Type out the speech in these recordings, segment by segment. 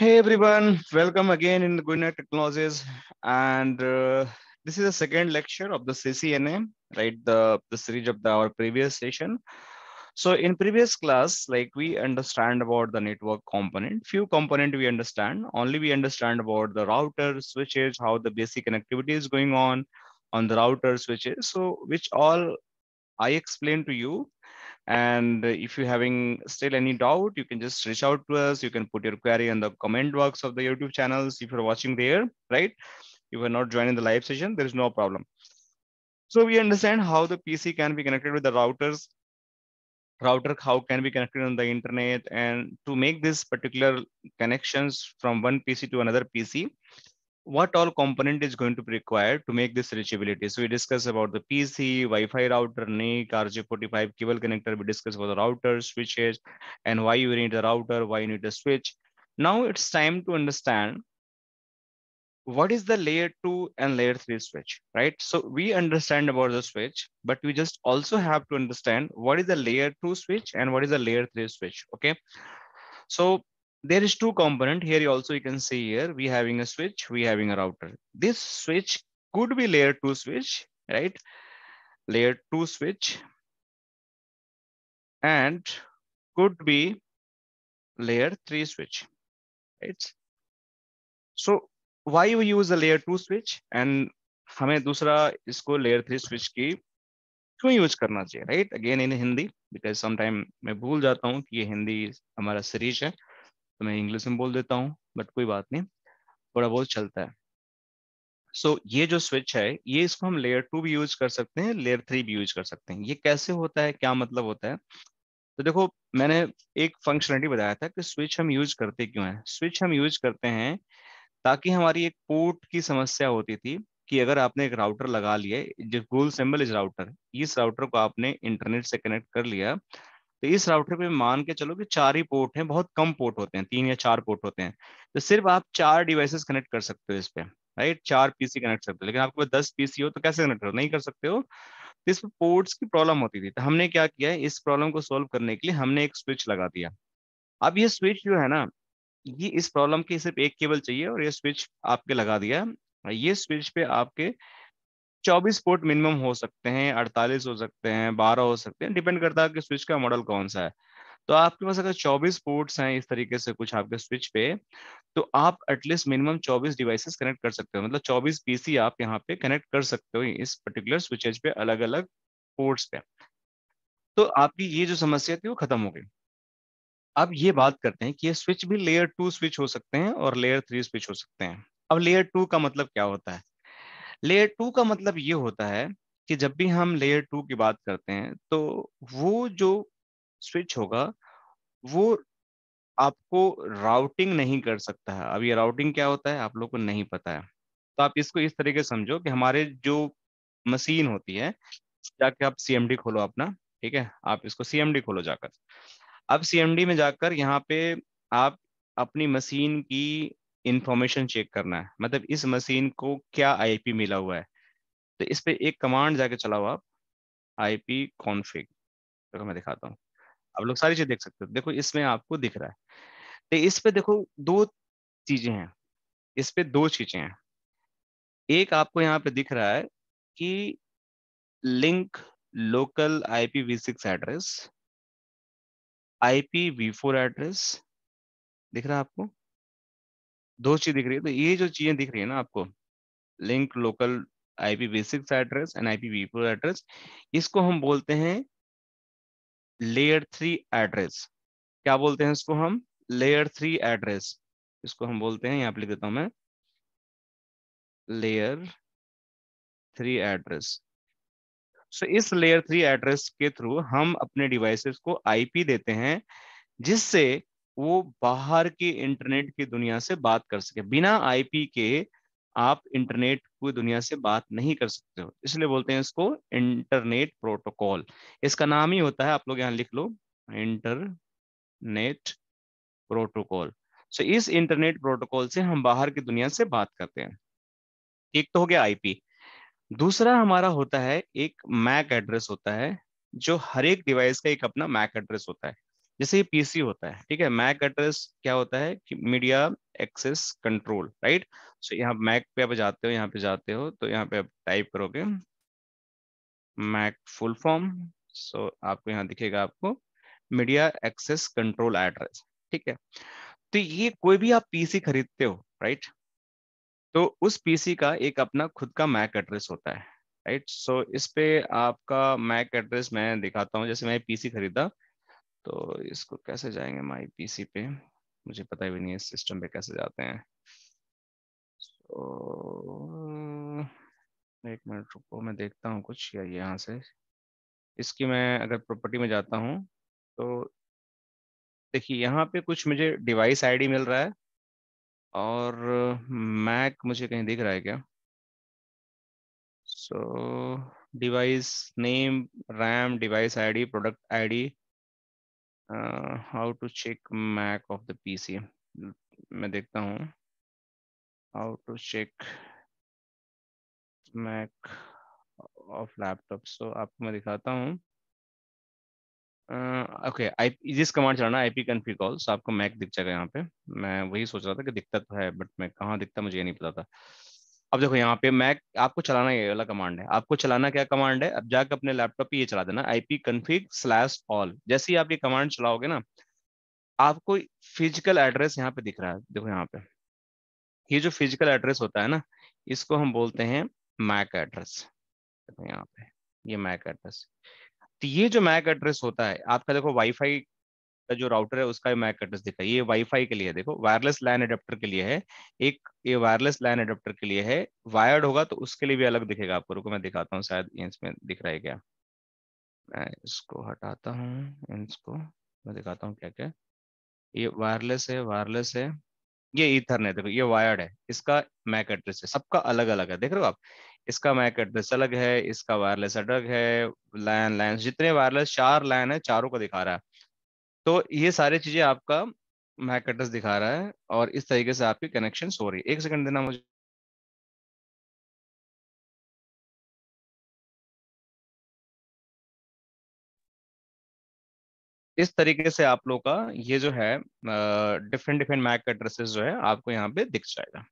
Hey everyone, welcome again in Guinea Technologies. And uh, this is the second lecture of the CCNA, right? The, the series of the, our previous session. So in previous class, like we understand about the network component, few component we understand, only we understand about the router, switches, how the basic connectivity is going on on the router switches. So which all I explained to you and if you're having still any doubt, you can just reach out to us. You can put your query in the comment box of the YouTube channels if you're watching there, right? If you're not joining the live session, there is no problem. So we understand how the PC can be connected with the routers, router how can be connected on the internet and to make this particular connections from one PC to another PC what all component is going to be required to make this reachability. So we discuss about the PC, Wi-Fi router, NIC, RJ45 cable connector. We discuss about the router, switches, and why you need a router, why you need a switch. Now it's time to understand what is the layer two and layer three switch, right? So we understand about the switch, but we just also have to understand what is the layer two switch and what is the layer three switch, okay? So there is two component here also you can see here we having a switch we having a router this switch could be layer 2 switch right layer 2 switch and could be layer 3 switch right so why we use a layer 2 switch and हमें दूसरा इसको layer three switch की क्यों use करना चाहिए right? Again in Hindi because sometimes मैं भूल जाता हूँ कि ये Hindi हमारा series है तो मैं इंग्लिश में बोल देता हूँ बट कोई बात नहीं थोड़ा बहुत चलता है सो so, ये जो स्विच है ये इसको हम लेयर टू भी यूज कर सकते हैं लेयर थ्री भी यूज कर सकते हैं ये कैसे होता है क्या मतलब होता है तो देखो मैंने एक फंक्शनलिटी बताया था कि स्विच हम यूज करते क्यों हैं स्विच हम यूज करते हैं ताकि हमारी एक पोर्ट की समस्या होती थी कि अगर आपने एक राउटर लगा लिया जो गोल सिंबल इज राउटर इस राउटर को आपने इंटरनेट से कनेक्ट कर लिया तो इस राउटर पे मान के चलो कि चार ही पोर्ट हैं बहुत कम पोर्ट होते हैं तीन या चार पोर्ट होते हैं तो सिर्फ आप चार डिवाइसेस कनेक्ट कर सकते हो इस पे राइट चार पीसी कनेक्ट सकते हो लेकिन आपके पास दस पीसी हो तो कैसे कनेक्ट करो नहीं कर सकते हो तो इस पर पोर्ट्स की प्रॉब्लम होती थी तो हमने क्या किया इस प्रॉब्लम को सोल्व करने के लिए हमने एक स्विच लगा दिया अब ये स्विच जो है ना ये इस प्रॉब्लम की सिर्फ एक केबल चाहिए और ये स्विच आपके लगा दिया ये स्विच पे आपके चौबीस पोर्ट मिनिमम हो सकते हैं अड़तालीस हो सकते हैं बारह हो सकते हैं डिपेंड करता है कि स्विच का मॉडल कौन सा है तो आपके पास अगर 24 पोर्ट्स हैं इस तरीके से कुछ आपके स्विच पे तो आप एटलीस्ट मिनिमम 24 डिवाइसेस कनेक्ट कर सकते हो मतलब 24 पीसी आप यहाँ पे कनेक्ट कर सकते हो इस पर्टिकुलर स्विचेज पे अलग अलग पोर्ट्स पे तो आपकी ये जो समस्या थी वो खत्म हो गई अब ये बात करते हैं कि ये स्विच भी लेयर टू स्विच हो सकते हैं और लेयर थ्री स्विच हो सकते हैं अब लेयर टू का मतलब क्या होता है लेयर टू का मतलब ये होता है कि जब भी हम लेयर टू की बात करते हैं तो वो जो स्विच होगा वो आपको राउटिंग नहीं कर सकता है अब ये राउटिंग क्या होता है आप लोग को नहीं पता है तो आप इसको इस तरीके समझो कि हमारे जो मशीन होती है जाके आप सी खोलो अपना ठीक है आप इसको सीएमडी खोलो जाकर अब सी में जाकर यहाँ पे आप अपनी मशीन की इंफॉर्मेशन चेक करना है मतलब इस मशीन को क्या आईपी मिला हुआ है तो इस पर एक कमांड जाके चलाओ आप आई पी कॉन्फिक मैं दिखाता हूँ आप लोग सारी चीज देख सकते हो देखो इसमें आपको दिख रहा है तो इस पे देखो दो चीजें हैं इस पे दो चीजें हैं एक आपको यहाँ पे दिख रहा है कि link local IPv6 address IPv4 address दिख रहा है आपको दो चीज दिख रही है तो ये जो चीजें दिख रही है ना आपको link local IP basics address and IP V address इसको हम बोलते हैं लेयर थ्री एड्रेस क्या बोलते हैं इसको हम लेयर थ्री एड्रेस इसको हम बोलते हैं यहाँ पे लिख देता हूं मैं लेयर थ्री एड्रेस सो इस लेयर थ्री एड्रेस के थ्रू हम अपने डिवाइसेस को आईपी देते हैं जिससे वो बाहर की इंटरनेट की दुनिया से बात कर सके बिना आईपी के आप इंटरनेट की दुनिया से बात नहीं कर सकते हो इसलिए बोलते हैं इसको इंटरनेट प्रोटोकॉल इसका नाम ही होता है आप लोग यहाँ लिख लो इंटरनेट प्रोटोकॉल सो इस इंटरनेट प्रोटोकॉल से हम बाहर की दुनिया से बात करते हैं एक तो हो गया आईपी दूसरा हमारा होता है एक मैक एड्रेस होता है जो हर एक डिवाइस का एक अपना मैक एड्रेस होता है जैसे ये पीसी होता है ठीक है मैक एड्रेस क्या होता है कि media access control right so यहाँ मैक पे आप जाते हो यहाँ पे जाते हो तो यहाँ पे आप टाइप करोगे मैक फुल फॉर्म सो आपको यहाँ दिखेगा आपको मीडिया एक्सेस कंट्रोल एड्रेस ठीक है तो ये कोई भी आप पीसी खरीदते हो राइट तो उस पीसी का एक अपना खुद का मैक एड्रेस होता है राइट सो so, इस पे आपका मैक एड्रेस मैं दिखाता हूँ जैसे मैं पीसी खरीदा तो इसको कैसे जाएंगे माई पी पे मुझे पता ही भी नहीं है सिस्टम पे कैसे जाते हैं तो एक मिनट रुको मैं देखता हूँ कुछ या यहाँ से इसकी मैं अगर प्रॉपर्टी में जाता हूँ तो देखिए यहाँ पे कुछ मुझे डिवाइस आईडी मिल रहा है और मैक मुझे कहीं दिख रहा है क्या so device name RAM device ID product ID uh, how to check mac of the pc hmm, मैं देखता हूँ how to check mac of laptop so आपको मैं दिखाता हूँ ओके uh, आई जिस कमांड चलाना आई पी कन्फी कॉल सो आपको मैक दिख जाएगा यहाँ पे मैं वही सोच रहा था कि दिखता तो है बट मैं कहाँ दिखता मुझे ये नहीं पता था अब देखो यहाँ पे मैक आपको चलाना ये वाला कमांड है आपको चलाना क्या कमांड है अब जाकर अपने लैपटॉप पे ये चला देना I P config slash all जैसे ही आप ये कमांड चलाओगे ना आपको फिजिकल एड्रेस यहाँ पे दिख रहा है देखो यहाँ पे ये जो फिजिकल एड्रेस होता है ना इसको हम बोलते हैं मैक एड्रेस देखो यहाँ पे ये मैक एड्रेस तो ये जो मैक एड्रेस होता है आपका देखो वाईफाई जो राउटर है उसका मैक एड्रेस दिखाई ये वाईफाई के लिए देखो वायरलेस लैन एडेप्टर के लिए है एक ये वायरलेस लैन एडेप्टर के लिए है वायर्ड होगा तो उसके लिए भी अलग दिखेगा आपको रुको मैं दिखाता हूँ शायद इसमें दिख रहा है क्या मैं इसको हटाता हूँ इसको मैं दिखाता हूँ क्या क्या ये वायरलेस है वायरलेस है ये ने देखो ये वायर्ड है इसका मैक एड्रेस है सबका अलग अलग है देख रहे हो आप इसका मैक एड्रेस अलग है इसका वायरलेस अलग है लैन लैन जितने वायरलेस चार लैन है चारों को दिखा रहा है तो ये सारी चीजें आपका मैक एड्रेस दिखा रहा है और इस तरीके से आपकी कनेक्शन हो रही है एक सेकंड देना मुझे इस तरीके से आप लोग का ये जो है डिफरेंट डिफरेंट मैक एड्रेसेस जो है आपको यहाँ पे दिख जाएगा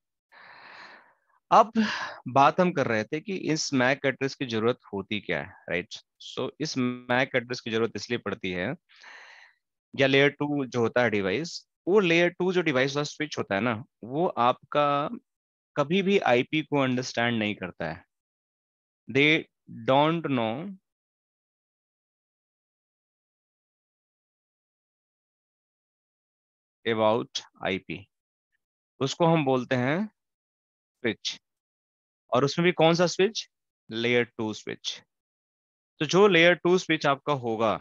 अब बात हम कर रहे थे कि इस मैक एड्रेस की जरूरत होती क्या है राइट सो so, इस मैक एड्रेस की जरूरत इसलिए पड़ती है या लेयर टू जो होता है डिवाइस वो लेयर टू जो डिवाइस वाला स्विच होता है ना वो आपका कभी भी आईपी को अंडरस्टैंड नहीं करता है they don't know about IP उसको हम बोलते हैं स्विच और उसमें भी कौन सा स्विच लेयर टू स्विच तो जो लेयर टू स्विच आपका होगा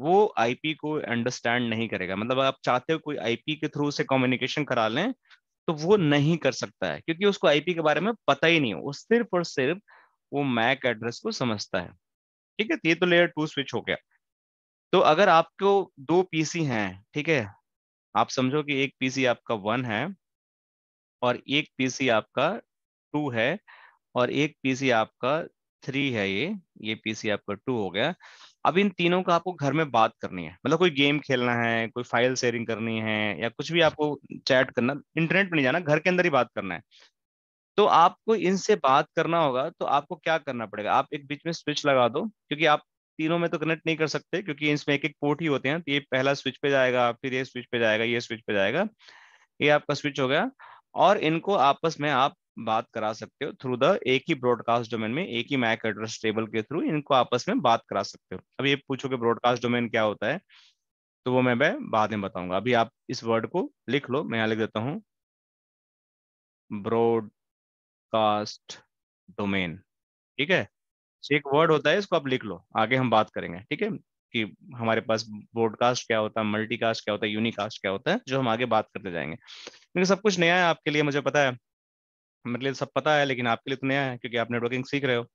वो आईपी को अंडरस्टैंड नहीं करेगा मतलब आप चाहते हो कोई आईपी के थ्रू से कम्युनिकेशन करा लें तो वो नहीं कर सकता है क्योंकि उसको आईपी के बारे में पता ही नहीं हो सिर्फ और सिर्फ वो मैक एड्रेस को समझता है ठीक है तो ये तो लेयर टू स्विच हो गया तो अगर आपको दो पीसी हैं ठीक है आप समझो कि एक पीसी आपका वन है और एक पीसी आपका टू है और एक पीसी आपका थ्री है ये ये पीसी आपका टू हो गया अब इन तीनों का आपको घर में बात करनी है मतलब कोई गेम खेलना है कोई फाइल शेयरिंग करनी है या कुछ भी आपको चैट करना इंटरनेट पर नहीं जाना घर के अंदर ही बात करना है तो आपको इनसे बात करना होगा तो आपको क्या करना पड़ेगा आप एक बीच में स्विच लगा दो क्योंकि आप तीनों में तो कनेक्ट नहीं कर सकते क्योंकि इसमें एक एक पोर्ट ही होते हैं तो ये पहला स्विच पे जाएगा फिर ये स्विच पे जाएगा ये स्विच पे जाएगा ये आपका स्विच हो गया और इनको आपस में आप बात करा सकते हो थ्रू द एक ही ब्रॉडकास्ट डोमेन में एक ही मैक एड्रेस टेबल के थ्रू इनको आपस में बात करा सकते हो अब ये पूछो कि ब्रॉडकास्ट डोमेन क्या होता है तो वो मैं बाद में बताऊंगा अभी आप इस वर्ड को लिख लो मैं यहाँ लिख देता हूँ ब्रॉडकास्ट डोमेन ठीक है एक वर्ड होता है इसको आप लिख लो आगे हम बात करेंगे ठीक है कि हमारे पास ब्रॉडकास्ट क्या होता है मल्टीकास्ट क्या होता है यूनिकास्ट क्या होता है जो हम आगे बात करते जाएंगे क्योंकि सब कुछ नया है आपके लिए मुझे पता है मेरे लिए तो सब पता है लेकिन आपके लिए तो नया है क्योंकि आप नेटवर्किंग सीख रहे हो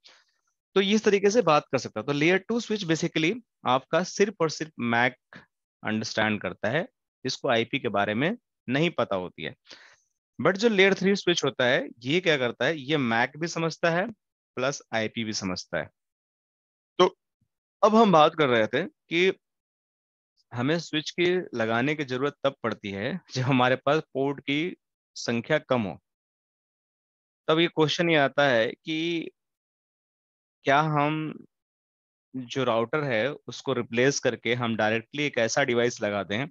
तो इस तरीके से बात कर सकता है तो लेयर टू स्विच बेसिकली आपका सिर्फ और सिर्फ मैक अंडरस्टैंड करता है जिसको आईपी के बारे में नहीं पता होती है बट जो लेयर थ्री स्विच होता है ये क्या करता है ये मैक भी समझता है प्लस आईपी भी समझता है तो अब हम बात कर रहे थे कि हमें स्विच की लगाने की जरूरत तब पड़ती है जब हमारे पास पोर्ट की संख्या कम हो तब तो ये क्वेश्चन ये आता है कि क्या हम जो राउटर है उसको रिप्लेस करके हम डायरेक्टली एक ऐसा डिवाइस लगा दें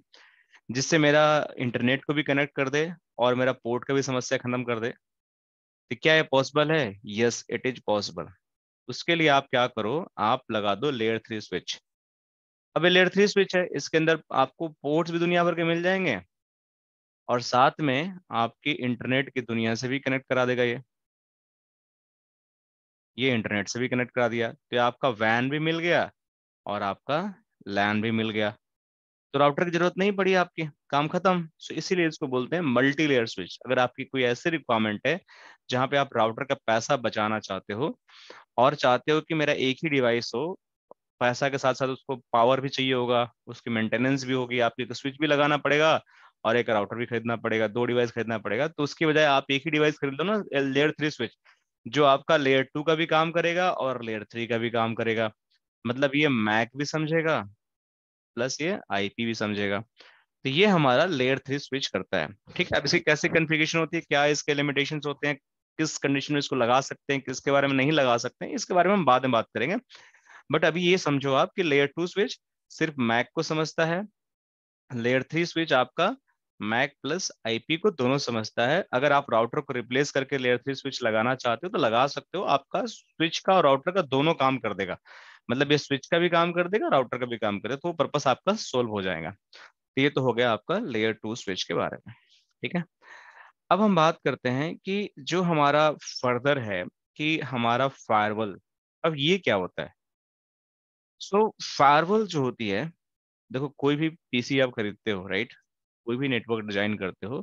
जिससे मेरा इंटरनेट को भी कनेक्ट कर दे और मेरा पोर्ट का भी समस्या खत्म कर दे तो क्या ये पॉसिबल है यस इट इज पॉसिबल उसके लिए आप क्या करो आप लगा दो लेयर थ्री स्विच अब ये लेयर थ्री स्विच है इसके अंदर आपको पोर्ट्स भी दुनिया भर के मिल जाएंगे और साथ में आपकी इंटरनेट की दुनिया से भी कनेक्ट करा देगा ये ये इंटरनेट से भी कनेक्ट करा दिया तो आपका वैन भी मिल गया और आपका लैन भी मिल गया तो राउटर की जरूरत नहीं पड़ी आपकी काम खत्म सो इसीलिए इसको बोलते हैं मल्टी लेयर स्विच अगर आपकी कोई ऐसी रिक्वायरमेंट है जहां पे आप राउटर का पैसा बचाना चाहते हो और चाहते हो कि मेरा एक ही डिवाइस हो पैसा के साथ साथ उसको पावर भी चाहिए होगा उसकी मेंटेनेंस भी होगी आपको एक स्विच भी लगाना पड़ेगा और एक राउटर भी खरीदना पड़ेगा दो डिवाइस खरीदना पड़ेगा तो उसकी बजाय आप एक ही डिवाइस खरीद लो ना लेयर थ्री स्विच जो आपका लेयर टू का भी काम करेगा और लेयर थ्री का भी काम करेगा मतलब ये मैक भी समझेगा प्लस ये आईपी भी समझेगा तो ये हमारा लेयर थ्री स्विच करता है ठीक है अब इसकी कैसे कन्फिगेशन होती है क्या इसके लिमिटेशन होते हैं किस कंडीशन में इसको लगा सकते हैं किसके बारे में नहीं लगा सकते हैं इसके बारे में हम बाद में बात करेंगे बट अभी ये समझो आप कि लेयर टू स्विच सिर्फ मैक को समझता है लेयर थ्री स्विच आपका मैक प्लस आईपी को दोनों समझता है अगर आप राउटर को रिप्लेस करके लेयर थ्री स्विच लगाना चाहते हो तो लगा सकते हो आपका स्विच का और राउटर का दोनों काम कर देगा मतलब ये स्विच का भी काम कर देगा राउटर का भी काम करेगा तो वो पर्पस आपका सोल्व हो जाएगा तो ये तो हो गया आपका लेयर टू स्विच के बारे में ठीक है अब हम बात करते हैं कि जो हमारा फर्दर है कि हमारा फायरवल अब ये क्या होता है सो so, फायरवल जो होती है देखो कोई भी पीसी आप खरीदते हो राइट कोई भी नेटवर्क डिजाइन करते हो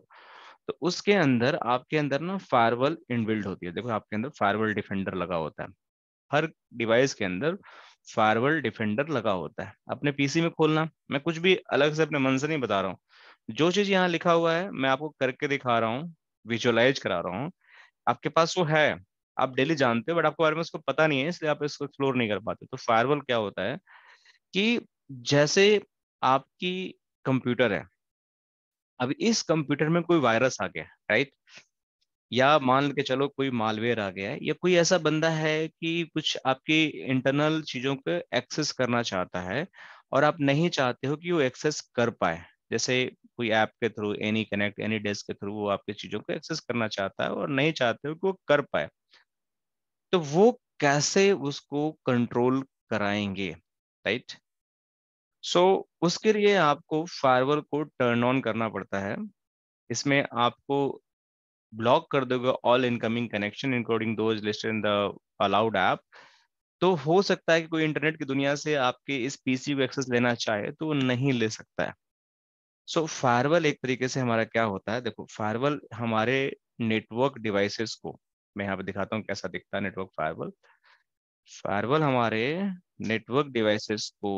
तो उसके अंदर आपके अंदर ना फायरवॉल इनबिल्ड होती है देखो आपके अंदर फायरवॉल डिफेंडर लगा होता है हर डिवाइस के अंदर फायरवॉल डिफेंडर लगा होता है अपने पीसी में खोलना मैं कुछ भी अलग से अपने मन से नहीं बता रहा हूँ जो चीज यहाँ लिखा हुआ है मैं आपको करके दिखा रहा हूँ विजुअलाइज करा रहा हूँ आपके पास वो है आप डेली जानते हो बट आपको बारे में उसको पता नहीं है इसलिए आप इसको एक्सप्लोर नहीं कर पाते तो फायरवॉल क्या होता है कि जैसे आपकी कंप्यूटर है अब इस कंप्यूटर में कोई वायरस आ गया राइट या मान के चलो कोई मालवेयर आ गया है या कोई ऐसा बंदा है कि कुछ आपकी इंटरनल चीजों को एक्सेस करना चाहता है और आप नहीं चाहते हो कि वो एक्सेस कर पाए जैसे कोई ऐप के through any connect any desk के थ्रू वो आपकी चीजों को एक्सेस करना चाहता है और नहीं चाहते हो कि वो कर पाए तो वो कैसे उसको कंट्रोल कराएंगे राइट सो so, उसके लिए आपको फायरवॉल को टर्न ऑन करना पड़ता है इसमें आपको ब्लॉक कर दोगे all incoming connection including those listed in the allowed app तो हो सकता है कि कोई इंटरनेट की दुनिया से आपके इस पीसी को एक्सेस लेना चाहे तो वो नहीं ले सकता है सो so, फायरवॉल एक तरीके से हमारा क्या होता है देखो फायरवॉल हमारे नेटवर्क डिवाइसेस को मैं यहाँ पे दिखाता हूँ कैसा दिखता है नेटवर्क फायरवॉल फायरवॉल हमारे नेटवर्क डिवाइसेस को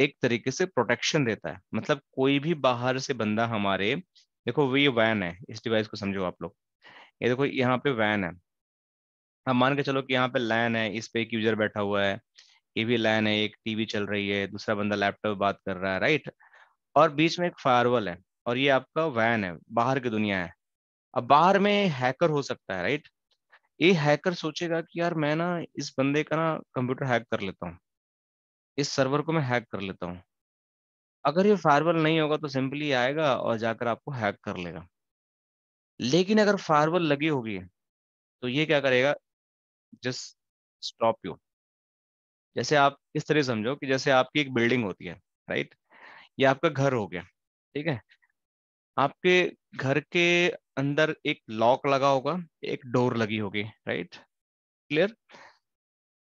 एक तरीके से प्रोटेक्शन देता है मतलब कोई भी बाहर से बंदा हमारे देखो ये वैन है इस डिवाइस को समझो आप लोग ये देखो यहाँ पे वैन है हम मान के चलो कि यहाँ पे लैन है इस पे एक यूजर बैठा हुआ है ये भी लैन है एक टीवी चल रही है दूसरा बंदा लैपटॉप बात कर रहा है राइट और बीच में एक फायरवॉल है और ये आपका वैन है बाहर की दुनिया है अब बाहर में हैकर हो सकता है राइट ये हैकर सोचेगा कि यार मैं ना इस बंदे का ना कंप्यूटर हैक कर लेता हूँ इस सर्वर को मैं हैक कर लेता हूँ अगर ये फायरवॉल नहीं होगा तो सिंपली आएगा और जाकर आपको हैक कर लेगा लेकिन अगर फायरवॉल लगी होगी तो ये क्या करेगा जस्ट स्टॉप यू जैसे आप इस तरह समझो कि जैसे आपकी एक बिल्डिंग होती है राइट ये आपका घर हो गया ठीक है आपके घर के अंदर एक लॉक लगा होगा एक डोर लगी होगी राइट क्लियर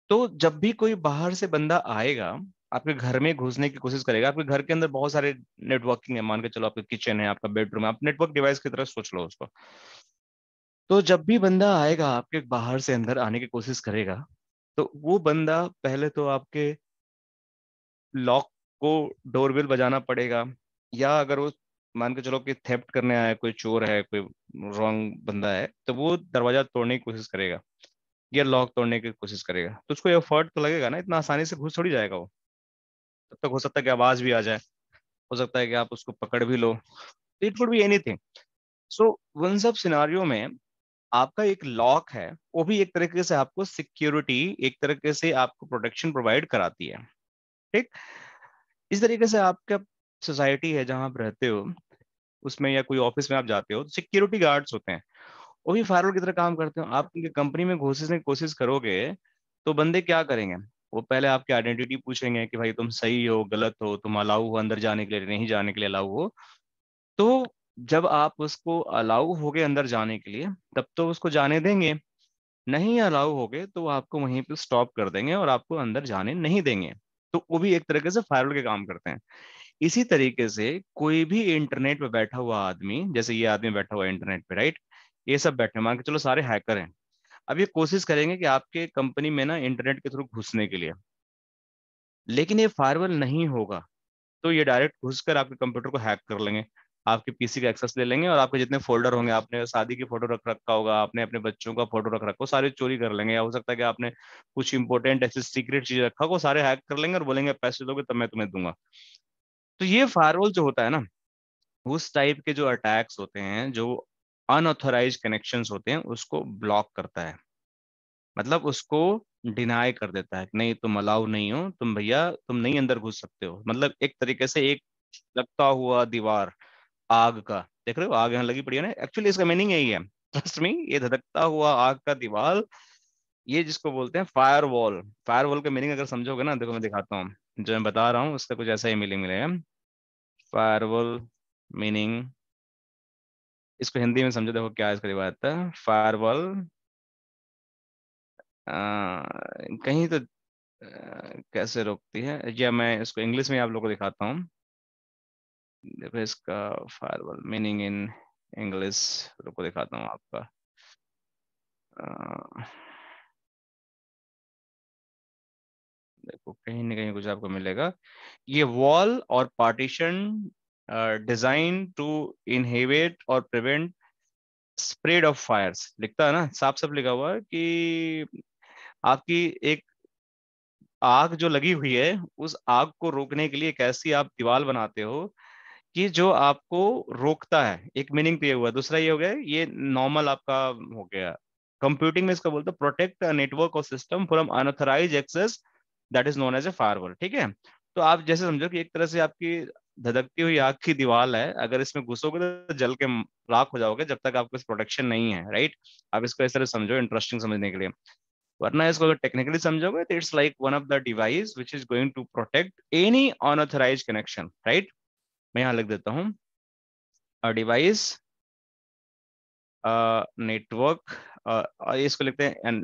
तो जब भी कोई बाहर से बंदा आएगा आपके घर में घुसने की कोशिश करेगा आपके घर के अंदर बहुत सारे नेटवर्किंग है मान के चलो आपका किचन है आपका बेडरूम है आप नेटवर्क डिवाइस की तरह सोच लो उसको तो जब भी बंदा आएगा आपके बाहर से अंदर आने की कोशिश करेगा तो वो बंदा पहले तो आपके लॉक को डोरबेल बजाना पड़ेगा या अगर वो मान के चलो कि थेप्ट करने आया कोई चोर है कोई रॉन्ग बंदा है तो वो दरवाजा तोड़ने की कोशिश करेगा गियर लॉक तोड़ने की कोशिश करेगा तो उसको एफर्ट तो लगेगा ना इतना आसानी से घुस थोड़ी जाएगा वो तब तक हो सकता है कि आवाज भी आ जाए हो सकता है कि आप उसको पकड़ भी लो तो it would be anything so उन सब सिनारियों में आपका एक लॉक है वो भी एक तरीके से आपको सिक्योरिटी एक तरीके से आपको प्रोटेक्शन प्रोवाइड कराती है ठीक इस तरीके से आपका सोसाइटी है जहां आप रहते हो उसमें या कोई ऑफिस में आप जाते हो सिक्योरिटी गार्ड्स होते हैं वो भी फार्मर की तरह काम करते हो आप उनकी कंपनी में घोषित की कोशिश करोगे तो बंदे क्या करेंगे वो पहले आपकी आइडेंटिटी पूछेंगे कि भाई तुम सही हो गलत हो तुम अलाउ हो अंदर जाने के लिए नहीं जाने के लिए अलाउ हो तो जब आप उसको अलाउ हो गए अंदर जाने के लिए तब तो उसको जाने देंगे नहीं अलाउ हो गए तो आपको वहीं पे स्टॉप कर देंगे और आपको अंदर जाने नहीं देंगे तो वो भी एक तरीके से फायरवॉल के काम करते हैं इसी तरीके से कोई भी इंटरनेट पर बैठा हुआ आदमी जैसे ये आदमी बैठा हुआ इंटरनेट पे राइट ये सब बैठे मान के चलो सारे हैकर हैं अब ये कोशिश करेंगे कि आपके कंपनी में ना इंटरनेट के थ्रू घुसने के लिए लेकिन ये फायरवॉल नहीं होगा तो ये डायरेक्ट घुसकर आपके कंप्यूटर को हैक कर लेंगे आपके पीसी का एक्सेस ले लेंगे और आपके जितने फोल्डर होंगे आपने शादी की फोटो रख रखा होगा आपने अपने बच्चों का फोटो रख रखा हो सारे चोरी कर लेंगे या हो सकता है कि आपने कुछ इंपॉर्टेंट ऐसी सीक्रेट चीज रखा हो सारे हैक कर लेंगे और बोलेंगे पैसे दोगे तब तो मैं तुम्हें दूंगा तो ये फायरवॉल जो होता है ना उस टाइप के जो अटैक्स होते हैं जो अनऑथोराइज कनेक्शन होते हैं उसको ब्लॉक करता है मतलब उसको डिनाई कर देता है नहीं तुम अलाउ नहीं हो तुम भैया तुम नहीं अंदर घुस सकते हो मतलब एक तरीके से एक लगता हुआ दीवार आग का देख रहे हो आग यहाँ लगी पड़ी है ना एक्चुअली इसका मीनिंग यही है ट्रस्ट मी ये धड़कता हुआ आग का दीवार ये जिसको बोलते हैं फायर वॉल फायर वॉल का मीनिंग अगर समझोगे ना देखो मैं दिखाता हूँ जो मैं बता रहा हूँ उसका कुछ ऐसा ही मीनिंग मिलेगा फायर वॉल मीनिंग इसको हिंदी में समझो देखो क्या इसका रिवाज था वॉल कहीं तो आ, कैसे रोकती है या मैं इसको इंग्लिश में आप लोगों को दिखाता हूँ देखो इसका फारवल मीनिंग इन इंग्लिश को दिखाता हूँ आपका आ, देखो कहीं ना कहीं कुछ आपको मिलेगा ये wall or partition design to inhibit or prevent spread of of लिखता है ना साफ साफ लिखा हुआ कि आपकी एक आग जो लगी हुई है उस आग को रोकने के लिए एक ऐसी आप दीवार बनाते हो कि जो आपको रोकता है एक मीनिंग तो ये हुआ दूसरा ये हो गया ये नॉर्मल आपका हो गया कंप्यूटिंग में इसका बोलते हैं प्रोटेक्ट नेटवर्क और system from unauthorize access that is known as a firewall ठीक है तो आप जैसे समझो कि एक तरह से आपकी धधकती हुई आग की दीवार है अगर इसमें घुसोगे तो जल के राख हो जाओगे जब तक आपको इस प्रोटेक्शन नहीं है राइट आप इसको इस तरह समझो इंटरेस्टिंग समझने के लिए वरना इसको अगर टेक्निकली समझोगे तो it's like one of the device which is going to protect any unauthorize connection right मैं यहां लिख देता हूँ अ डिवाइस नेटवर्क इसको लिखते हैं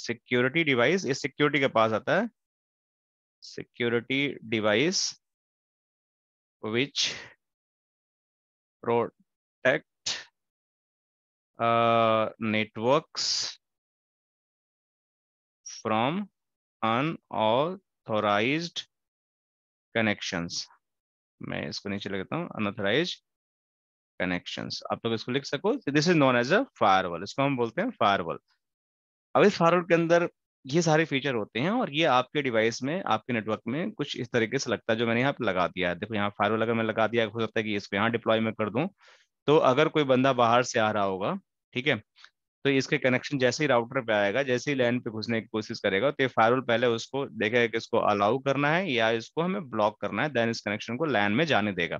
सिक्योरिटी डिवाइस इस सिक्योरिटी के पास आता है security device which protect uh, networks from unauthorized connections. मैं इसको नीचे लगाता हूँ अनऑथराइज कनेक्शंस आप लोग तो इसको लिख सको this is known as a firewall इसको हम बोलते हैं फायरवॉल अब इस फायरवॉल के अंदर ये सारे फीचर होते हैं और ये आपके डिवाइस में आपके नेटवर्क में कुछ इस तरीके से लगता है जो मैंने यहाँ पे लगा दिया है देखो यहाँ फायरवॉल अगर मैं लगा दिया हो सकता है कि इसको यहाँ डिप्लॉय में कर दूँ तो अगर कोई बंदा बाहर से आ रहा होगा ठीक है तो इसके कनेक्शन जैसे ही राउटर पे आएगा जैसे ही लैंड पे घुसने की कोशिश करेगा तो ये फायरवॉल पहले उसको देखेगा कि इसको अलाउ करना है या इसको हमें ब्लॉक करना है देन इस कनेक्शन को लैंड में जाने देगा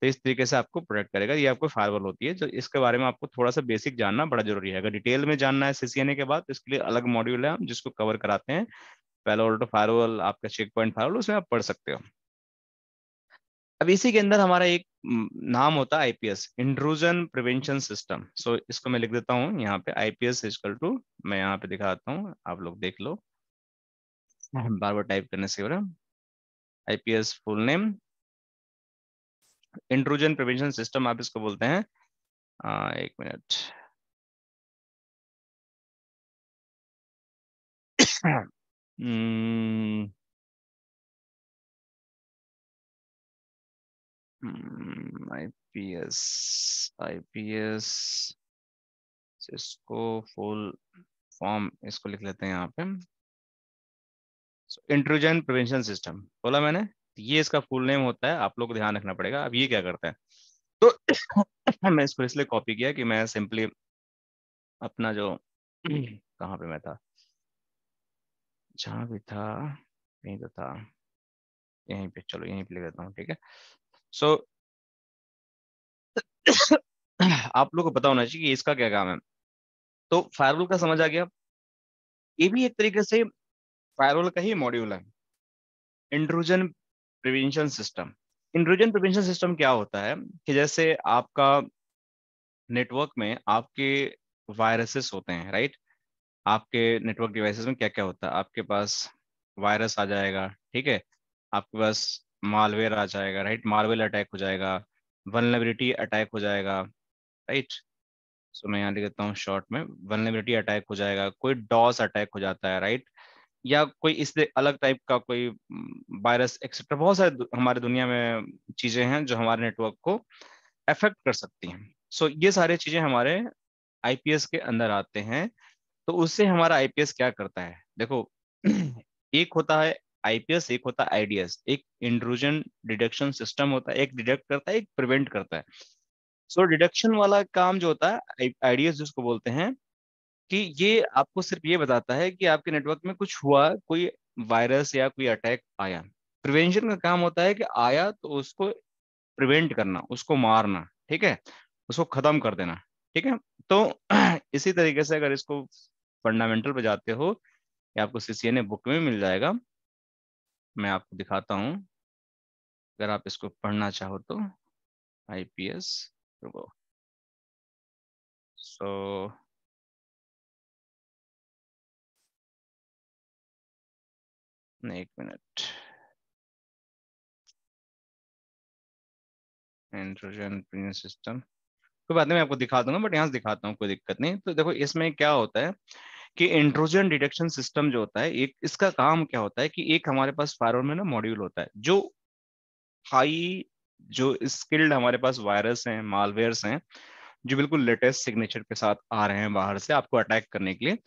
तो इस तरीके से आपको प्रोटेक्ट करेगा ये आपको फायरवॉल होती है जो इसके बारे में आपको थोड़ा सा बेसिक जानना बड़ा जरूरी है अगर डिटेल में जानना है सीसीएनए के बाद तो इसके लिए अलग मॉड्यूल है हम जिसको कवर कराते हैं पहला ऑल्टो फायरवॉल आपका चेक पॉइंट फायरवॉल उसमें आप पढ़ सकते हो अब इसी के अंदर हमारा एक नाम होता है IPS intrusion prevention system so इसको मैं लिख देता हूँ यहाँ पे आईपीएस इजकल टू मैं यहाँ पे दिखाता हूँ आप लोग देख लो बार बार टाइप करने से हो रहा IPS full name intrusion prevention system आप इसको बोलते हैं आ, एक मिनट आईपीएस आईपीएस इसको फुल फॉर्म इसको लिख लेते हैं यहाँ पे इंट्रूजन प्रिवेंशन सिस्टम बोला मैंने ये इसका फुल नेम होता है आप लोग को ध्यान रखना पड़ेगा अब ये क्या करते हैं तो मैं इसको इसलिए कॉपी किया कि मैं सिंपली अपना जो कहाँ पे मैं था जहाँ भी था यहीं तो था यहीं पे चलो यहीं पे ले देता हूँ ठीक है सो so, आप लोगों को पता होना चाहिए कि इसका क्या काम है तो फायरवॉल का समझ आ गया ये भी एक तरीके से फायरवॉल का ही मॉड्यूल है intrusion prevention system intrusion prevention system क्या होता है कि जैसे आपका नेटवर्क में आपके वायरसेस होते हैं राइट आपके नेटवर्क डिवाइसेस में क्या क्या होता है आपके पास वायरस आ जाएगा ठीक है आपके पास मालवेयर आ जाएगा राइट मालवेयर अटैक हो जाएगा वनलेबिलिटी अटैक हो जाएगा राइट सो so, मैं यहाँ लिख देता हूँ शॉर्ट में वनलेबिलिटी अटैक हो जाएगा कोई डॉस अटैक हो जाता है राइट या कोई इससे अलग टाइप का कोई वायरस एक्सेट्रा बहुत सारे हमारे दुनिया में चीजें हैं जो हमारे नेटवर्क को अफेक्ट कर सकती हैं सो so, ये सारी चीजें हमारे आईपीएस के अंदर आते हैं तो उससे हमारा आईपीएस क्या करता है देखो एक होता है आईपीएस एक होता है आईडीएस एक इंट्रूजन डिडक्शन सिस्टम होता है एक डिडक्ट करता है एक प्रिवेंट करता है सो so, डिडक्शन वाला काम जो होता है आईडीएस जिसको बोलते हैं कि ये आपको सिर्फ ये बताता है कि आपके नेटवर्क में कुछ हुआ कोई वायरस या कोई अटैक आया प्रिवेंशन का काम होता है कि आया तो उसको प्रिवेंट करना उसको मारना ठीक है उसको खत्म कर देना ठीक है तो इसी तरीके से अगर इसको फंडामेंटल पे जाते हो या आपको सीसीएनए बुक में मिल जाएगा मैं आपको दिखाता हूँ अगर आप इसको पढ़ना चाहो तो आईपीएस रुको सो so, एक मिनट एंड्रोजन प्रिंट सिस्टम तो बाद में आपको दिखा दूंगा बट यहां से दिखाता हूँ कोई दिक्कत नहीं तो देखो इसमें क्या होता है कि एंड्रोजन डिटेक्शन सिस्टम जो होता है एक इसका काम क्या होता है कि एक हमारे पास फायरवॉल में ना मॉड्यूल होता है जो हाई जो स्किल्ड हमारे पास वायरस हैं मालवेयर्स हैं जो बिल्कुल लेटेस्ट सिग्नेचर के साथ आ रहे हैं बाहर से आपको अटैक करने के लिए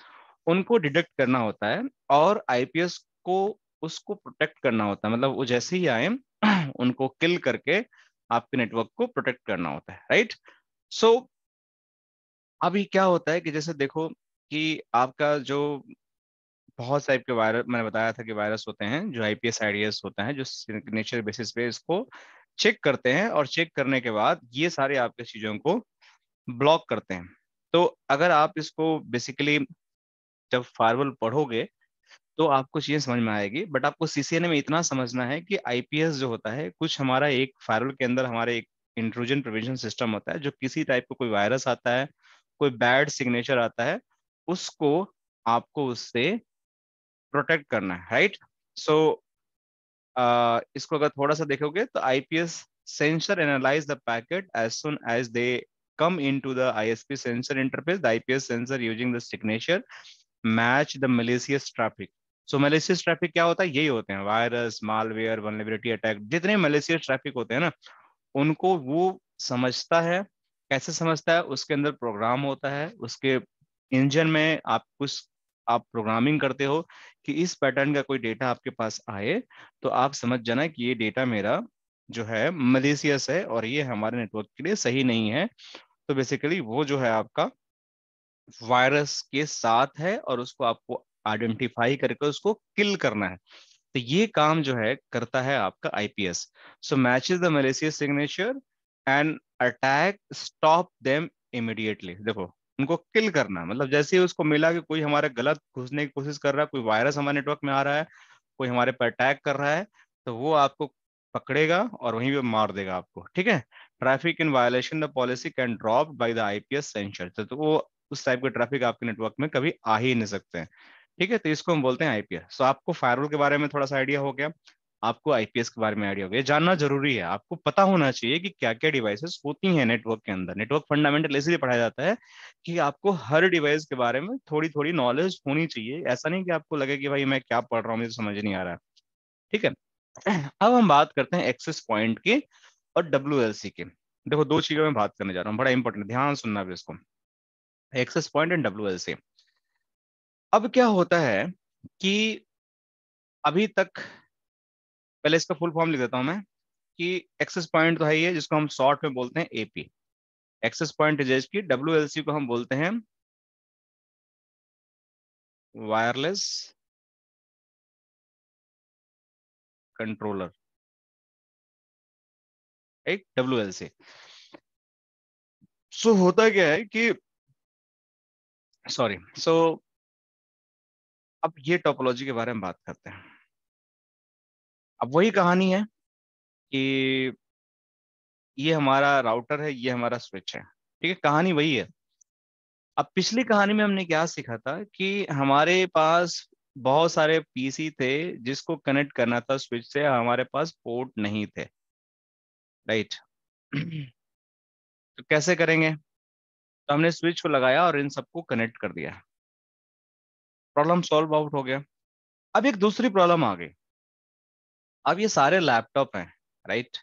उनको डिटेक्ट करना होता है और आईपीएस को उसको प्रोटेक्ट करना होता है मतलब वो जैसे ही आए उनको किल करके आपके नेटवर्क को प्रोटेक्ट करना होता है राइट सो so, अभी क्या होता है कि जैसे देखो कि आपका जो बहुत टाइप के वायरस मैंने बताया था कि वायरस होते हैं जो आईपीएस आईडीएस होते हैं जो सिग्नेचर बेसिस पे इसको चेक करते हैं और चेक करने के बाद ये सारे आपके चीजों को ब्लॉक करते हैं तो अगर आप इसको बेसिकली जब फायरवॉल पढ़ोगे तो आपको चीजें समझ में आएगी बट आपको सीसीएनए में इतना समझना है कि आईपीएस जो होता है कुछ हमारा एक फायरवॉल के अंदर हमारे एक इंट्रोजन प्रिवेंशन सिस्टम होता है जो किसी टाइप का को कोई वायरस आता है कोई बैड सिग्नेचर आता है उसको आपको उससे प्रोटेक्ट करना है राइट सो so, इसको अगर थोड़ा सा देखोगे तो IPS sensor as the as as soon as they come into the ISP sensor interface the IPS sensor using the signature match the malicious traffic so malicious traffic क्या होता है यही होते हैं वायरस मालवेयर वनलेबिलिटी अटैक जितने malicious traffic होते हैं ना उनको वो समझता है कैसे समझता है उसके अंदर प्रोग्राम होता है उसके इंजन में आप कुछ आप प्रोग्रामिंग करते हो कि इस पैटर्न का कोई डेटा आपके पास आए तो आप समझ जाना कि ये डेटा मेरा जो है मलेशियस है और ये हमारे नेटवर्क के लिए सही नहीं है तो बेसिकली वो जो है आपका वायरस के साथ है और उसको आपको आइडेंटिफाई करके उसको किल करना है तो ये काम जो है करता है आपका IPS so is the malicious signature and attack stop them immediately देखो उनको किल करना मतलब जैसे ही उसको मिला कि कोई हमारे गलत घुसने की कोशिश कर रहा है कोई वायरस हमारे नेटवर्क में आ रहा है कोई हमारे पर अटैक कर रहा है तो वो आपको पकड़ेगा और वहीं पे मार देगा आपको ठीक है traffic in violation the policy can drop by the IPS sensor तो, तो वो उस टाइप के ट्रैफिक आपके नेटवर्क में कभी आ ही नहीं सकते हैं ठीक है तो इसको हम बोलते हैं आईपीएस सो आपको फायरवॉल के बारे में थोड़ा सा आइडिया हो गया आपको आईपीएस के बारे में आइडिया हो गया जानना जरूरी है आपको पता होना चाहिए कि क्या क्या डिवाइसेस होती हैं नेटवर्क के अंदर नेटवर्क फंडामेंटल इसलिए पढ़ाया जाता है कि आपको हर डिवाइस के बारे में थोड़ी थोड़ी नॉलेज होनी चाहिए ऐसा नहीं कि आपको लगे कि भाई मैं क्या पढ़ रहा हूँ मुझे समझ नहीं आ रहा ठीक है अब हम बात करते हैं एक्सेस पॉइंट की और डब्ल्यू के देखो दो चीजों में बात करने जा रहा हूँ बड़ा इंपॉर्टेंट ध्यान सुनना भी इसको एक्सेस पॉइंट एंड डब्ल्यू अब क्या होता है कि अभी तक पहले इसका फुल फॉर्म लिख देता हूं मैं कि एक्सेस पॉइंट तो है ये जिसको हम शॉर्ट में बोलते हैं एपी एक्सेस पॉइंट इज की डब्ल्यू को हम बोलते हैं वायरलेस कंट्रोलर एक डब्ल्यू एल सी सो होता क्या है कि सॉरी सो so, अब ये टोपोलॉजी के बारे में बात करते हैं अब वही कहानी है कि ये हमारा राउटर है ये हमारा स्विच है ठीक है कहानी वही है अब पिछली कहानी में हमने क्या सीखा था कि हमारे पास बहुत सारे पीसी थे जिसको कनेक्ट करना था स्विच से हमारे पास पोर्ट नहीं थे राइट तो कैसे करेंगे तो हमने स्विच को लगाया और इन सबको कनेक्ट कर दिया प्रॉब्लम सॉल्व आउट हो गया अब एक दूसरी प्रॉब्लम आ गई अब ये सारे लैपटॉप हैं राइट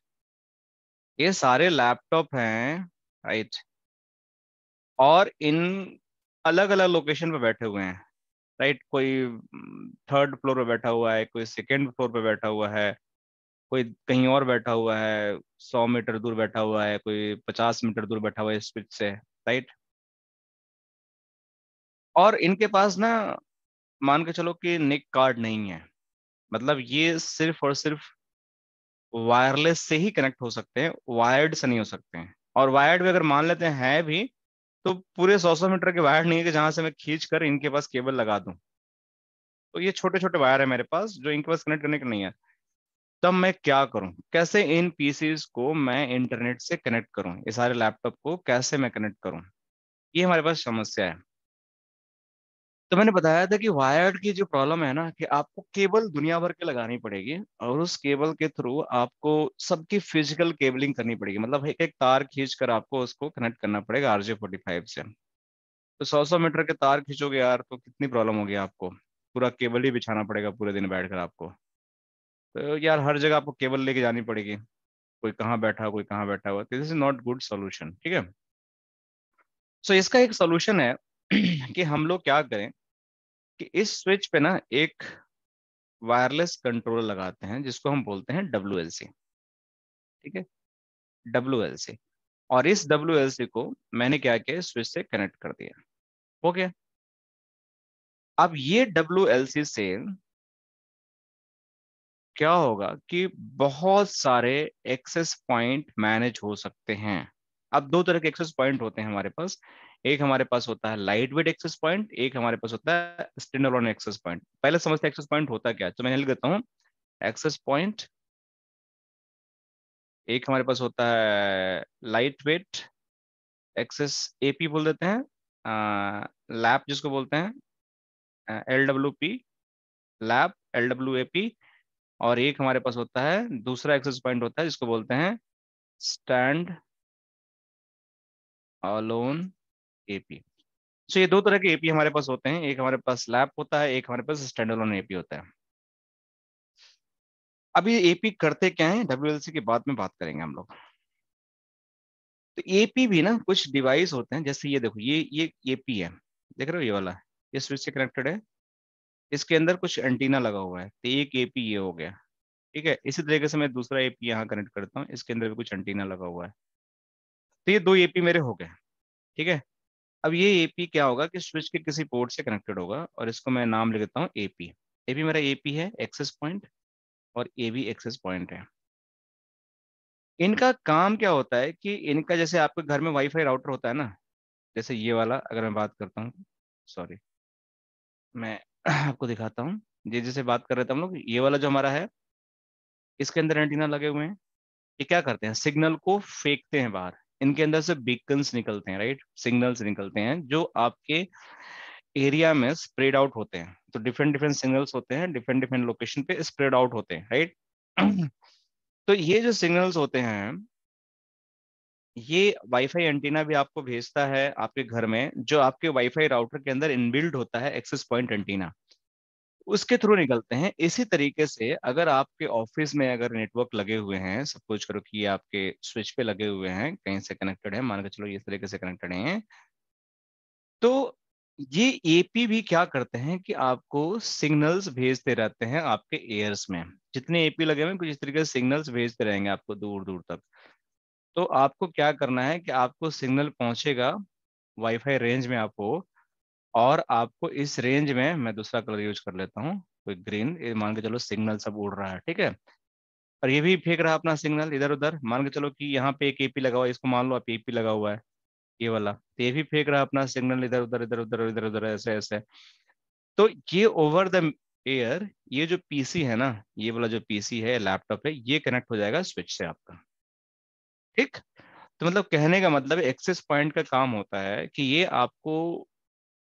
ये सारे लैपटॉप हैं राइट और इन अलग अलग लोकेशन पर बैठे हुए हैं राइट कोई थर्ड फ्लोर पर बैठा हुआ है कोई सेकेंड फ्लोर पर बैठा हुआ है कोई कहीं और बैठा हुआ है सौ मीटर दूर बैठा हुआ है कोई पचास मीटर दूर बैठा हुआ है स्पीच से राइट और इनके पास ना मान के चलो कि निक कार्ड नहीं है मतलब ये सिर्फ और सिर्फ वायरलेस से ही कनेक्ट हो सकते हैं वायर्ड से नहीं हो सकते हैं और वायर्ड भी अगर मान लेते हैं भी तो पूरे सौ सौ मीटर के वायर नहीं है कि जहां से मैं खींच कर इनके पास केबल लगा दूं तो ये छोटे छोटे वायर है मेरे पास जो इनके पास कनेक्ट करने के नहीं है तब मैं क्या करूं कैसे इन पीसीज को मैं इंटरनेट से कनेक्ट करूं ये सारे लैपटॉप को कैसे मैं कनेक्ट करूं ये हमारे पास समस्या है तो मैंने बताया था कि वायर्ड की जो प्रॉब्लम है ना कि आपको केबल दुनिया भर के लगानी पड़ेगी और उस केबल के थ्रू आपको सबकी फिजिकल केबलिंग करनी पड़ेगी मतलब एक एक तार खींच कर आपको उसको कनेक्ट करना पड़ेगा आरजे फोर्टी फाइव से तो सौ सौ मीटर के तार खींचोगे यार तो कितनी प्रॉब्लम होगी आपको पूरा केबल ही बिछाना पड़ेगा पूरे दिन बैठ कर आपको तो यार हर जगह आपको केबल लेके जानी पड़ेगी कोई कहाँ बैठा कोई कहाँ बैठा हुआ this is not good solution ठीक है सो so, इसका एक सोल्यूशन है कि हम लोग क्या करें कि इस स्विच पे ना एक वायरलेस कंट्रोलर लगाते हैं जिसको हम बोलते हैं डब्ल्यू ठीक है डब्ल्यू और इस डब्ल्यू को मैंने क्या किया स्विच से कनेक्ट कर दिया हो गया अब ये डब्ल्यू से क्या होगा कि बहुत सारे एक्सेस पॉइंट मैनेज हो सकते हैं अब दो तरह के एक्सेस पॉइंट होते हैं हमारे पास एक हमारे पास होता है लाइट वेट एक्सेस पॉइंट एक हमारे पास होता है ऑन एक्सेस पॉइंट पहले समझते एक्सेस पॉइंट होता क्या तो मैं लिख देता हूँ एक्सेस पॉइंट एक हमारे पास होता है लाइट वेट एक्सेस एपी बोल देते हैं लैप जिसको बोलते हैं L W P LAP L W A P और एक हमारे पास होता है दूसरा एक्सेस पॉइंट होता है जिसको बोलते हैं stand alone AP so so, ये दो तरह के एपी हमारे पास होते हैं एक हमारे पास लैब होता है एक हमारे पास स्टैंडलोन एपी होता है अभी एपी करते क्या है डब्ल्यू के बाद में बात करेंगे हम लोग तो एपी भी ना कुछ डिवाइस होते हैं जैसे ये देखो ये ये एपी है देख रहे हो ये वाला ये स्विच से कनेक्टेड है इसके अंदर कुछ एंटीना लगा हुआ है तो एक एपी ये हो गया ठीक है इसी तरीके से मैं दूसरा एपी यहाँ कनेक्ट करता हूँ इसके अंदर भी कुछ एंटीना लगा हुआ है तो ये दो एपी मेरे हो गए ठीक है अब ये एपी क्या होगा कि स्विच के किसी पोर्ट से कनेक्टेड होगा और इसको मैं नाम लिख देता हूँ एपी एपी मेरा एपी है एक्सेस पॉइंट और ए भी एक्सेस पॉइंट है इनका काम क्या होता है कि इनका जैसे आपके घर में वाईफाई राउटर होता है ना जैसे ये वाला अगर मैं बात करता हूँ सॉरी मैं आपको दिखाता हूँ ये जैसे बात कर रहे थे हम लोग ये वाला जो हमारा है इसके अंदर एंटीना लगे हुए हैं ये क्या करते हैं सिग्नल को फेंकते हैं बाहर इनके अंदर से बीकन्स निकलते हैं राइट सिग्नल्स निकलते हैं जो आपके एरिया में स्प्रेड आउट होते हैं तो डिफरेंट डिफरेंट सिग्नल्स होते हैं डिफरेंट डिफरेंट लोकेशन पे स्प्रेड आउट होते हैं राइट तो ये जो सिग्नल्स होते हैं ये वाईफाई एंटीना भी आपको भेजता है आपके घर में जो आपके वाईफाई राउटर के अंदर इनबिल्ड होता है एक्सेस पॉइंट एंटीना उसके थ्रू निकलते हैं इसी तरीके से अगर आपके ऑफिस में अगर नेटवर्क लगे हुए हैं सपोज करो कि आपके स्विच पे लगे हुए हैं कहीं से कनेक्टेड है मान के चलो इस तरीके से कनेक्टेड हैं तो ये एपी भी क्या करते हैं कि आपको सिग्नल्स भेजते रहते हैं आपके एयर्स में जितने एपी लगे हुए हैं कुछ इस तरीके से सिग्नल्स भेजते रहेंगे आपको दूर दूर तक तो आपको क्या करना है कि आपको सिग्नल पहुंचेगा वाईफाई रेंज में आपको और आपको इस रेंज में मैं दूसरा कलर यूज कर लेता हूँ कोई ग्रीन ये मान के चलो सिग्नल सब उड़ रहा है ठीक है और ये भी फेंक रहा है अपना सिग्नल इधर उधर मान के चलो कि यहाँ पे एक एपी लगा हुआ है इसको मान लो आप एपी लगा हुआ है ये वाला तो ये भी फेंक रहा अपना सिग्नल इधर उधर इधर उधर इधर उधर ऐसे ऐसे तो ये ओवर द एयर ये जो पीसी है ना ये वाला जो पीसी है लैपटॉप है ये कनेक्ट हो जाएगा स्विच से आपका ठीक तो मतलब कहने का मतलब एक्सेस पॉइंट का काम होता है कि ये आपको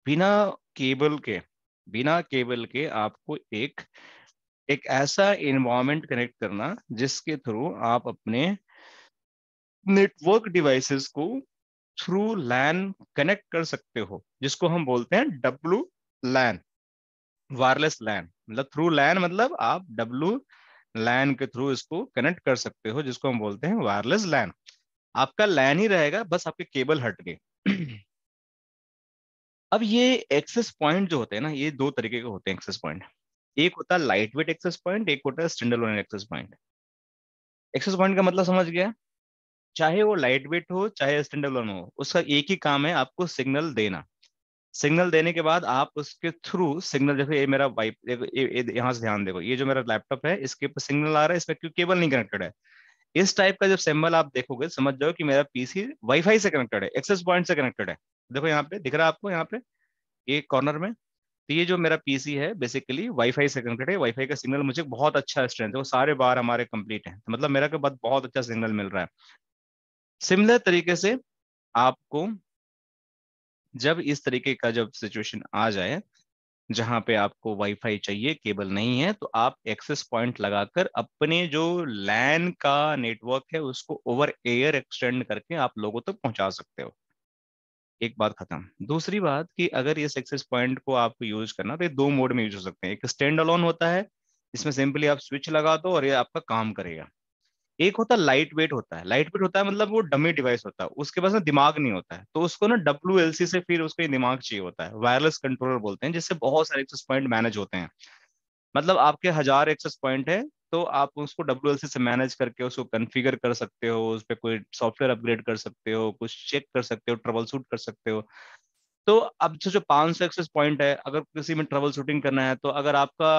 बिना केबल के बिना केबल के आपको एक एक ऐसा इन्वायरमेंट कनेक्ट करना जिसके थ्रू आप अपने नेटवर्क डिवाइसेस को थ्रू लैन कनेक्ट कर सकते हो जिसको हम बोलते हैं डब्लू लैन वायरलेस लैन मतलब थ्रू लैन मतलब आप डब्लू लैन के थ्रू इसको कनेक्ट कर सकते हो जिसको हम बोलते हैं वायरलेस लैन आपका लैन ही रहेगा बस आपके केबल हट गए अब ये एक्सेस पॉइंट जो होते हैं ना ये दो तरीके के होते हैं एक्सेस पॉइंट एक होता है लाइट वेट एक्सेस पॉइंट एक होता है standalone access point access point का मतलब समझ गया चाहे वो लाइट वेट हो चाहे स्टैंडर्ड लोन हो उसका एक ही काम है आपको सिग्नल देना सिग्नल देने के बाद आप उसके थ्रू सिग्नल देखो ये मेरा वाइप देखो यहाँ से ध्यान देखो ये जो मेरा लैपटॉप है इसके ऊपर सिग्नल आ रहा है इसमें क्यों केबल नहीं कनेक्टेड है इस टाइप का जब सिंबल आप देखोगे समझ जाओ कि मेरा पीसी वाईफाई से कनेक्टेड है एक्सेस पॉइंट से कनेक्टेड है देखो यहाँ पे दिख रहा है आपको यहाँ पे एक कॉर्नर में तो ये जो मेरा पीसी है बेसिकली वाईफाई से कनेक्टेड है वाईफाई का सिग्नल मुझे बहुत अच्छा स्ट्रेंथ है वो सारे बार हमारे कंप्लीट है तो मतलब मेरा के बाद बहुत अच्छा सिग्नल मिल रहा है सिमिलर तरीके से आपको जब इस तरीके का जब सिचुएशन आ जाए जहां पे आपको वाईफाई चाहिए केबल नहीं है तो आप एक्सेस पॉइंट लगाकर अपने जो लैन का नेटवर्क है उसको ओवर एयर एक्सटेंड करके आप लोगों तक तो पहुंचा सकते हो एक बात खत्म दूसरी बात कि अगर इस एक्सेस पॉइंट को आपको यूज करना तो ये दो मोड में यूज हो सकते हैं एक स्टैंड अलोन होता है इसमें सिंपली आप स्विच लगा दो और ये आपका काम करेगा एक होता है लाइट वेट होता है लाइट वेट होता है मतलब वो डमी डिवाइस होता है उसके पास ना दिमाग नहीं होता है तो उसको ना डब्ल्यू से फिर उसको दिमाग चाहिए होता है वायरलेस कंट्रोलर बोलते हैं जिससे बहुत सारे एक्सेस पॉइंट मैनेज होते हैं मतलब आपके हजार एक्सेस पॉइंट है तो आप उसको डब्ल्यू से मैनेज करके उसको कन्फिगर कर सकते हो उस पर कोई सॉफ्टवेयर अपग्रेड कर सकते हो कुछ चेक कर सकते हो ट्रबल शूट कर सकते हो तो अब जो जो पांच सौ एक्सेस पॉइंट है अगर किसी में ट्रबल शूटिंग करना है तो अगर आपका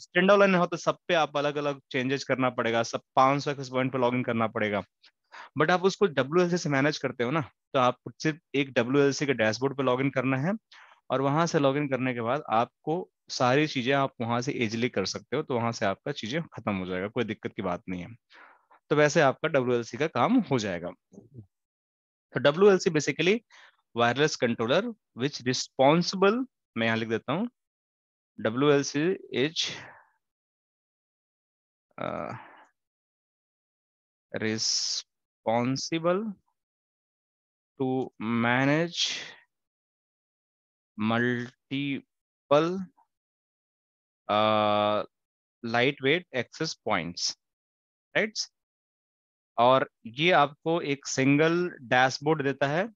स्टैंड ऑन हो तो सब पे आप अलग अलग चेंजेस करना पड़ेगा सब पांच सौ एक्सेस पॉइंट पर लॉग करना पड़ेगा बट आप उसको डब्ल्यू से मैनेज करते हो ना तो आप सिर्फ एक डब्ल्यू के डैशबोर्ड पर लॉग इन करना है और वहां से लॉग करने के बाद आपको सारी चीजें आप वहां से इजिली कर सकते हो तो वहां से आपका चीजें खत्म हो जाएगा कोई दिक्कत की बात नहीं है तो वैसे आपका डब्ल्यू का काम हो जाएगा तो W basically wireless controller which responsible मैं यहाँ लिख देता हूँ WLCH uh, responsible to manage multiple uh, lightweight access points right और ये आपको एक सिंगल डैशबोर्ड देता है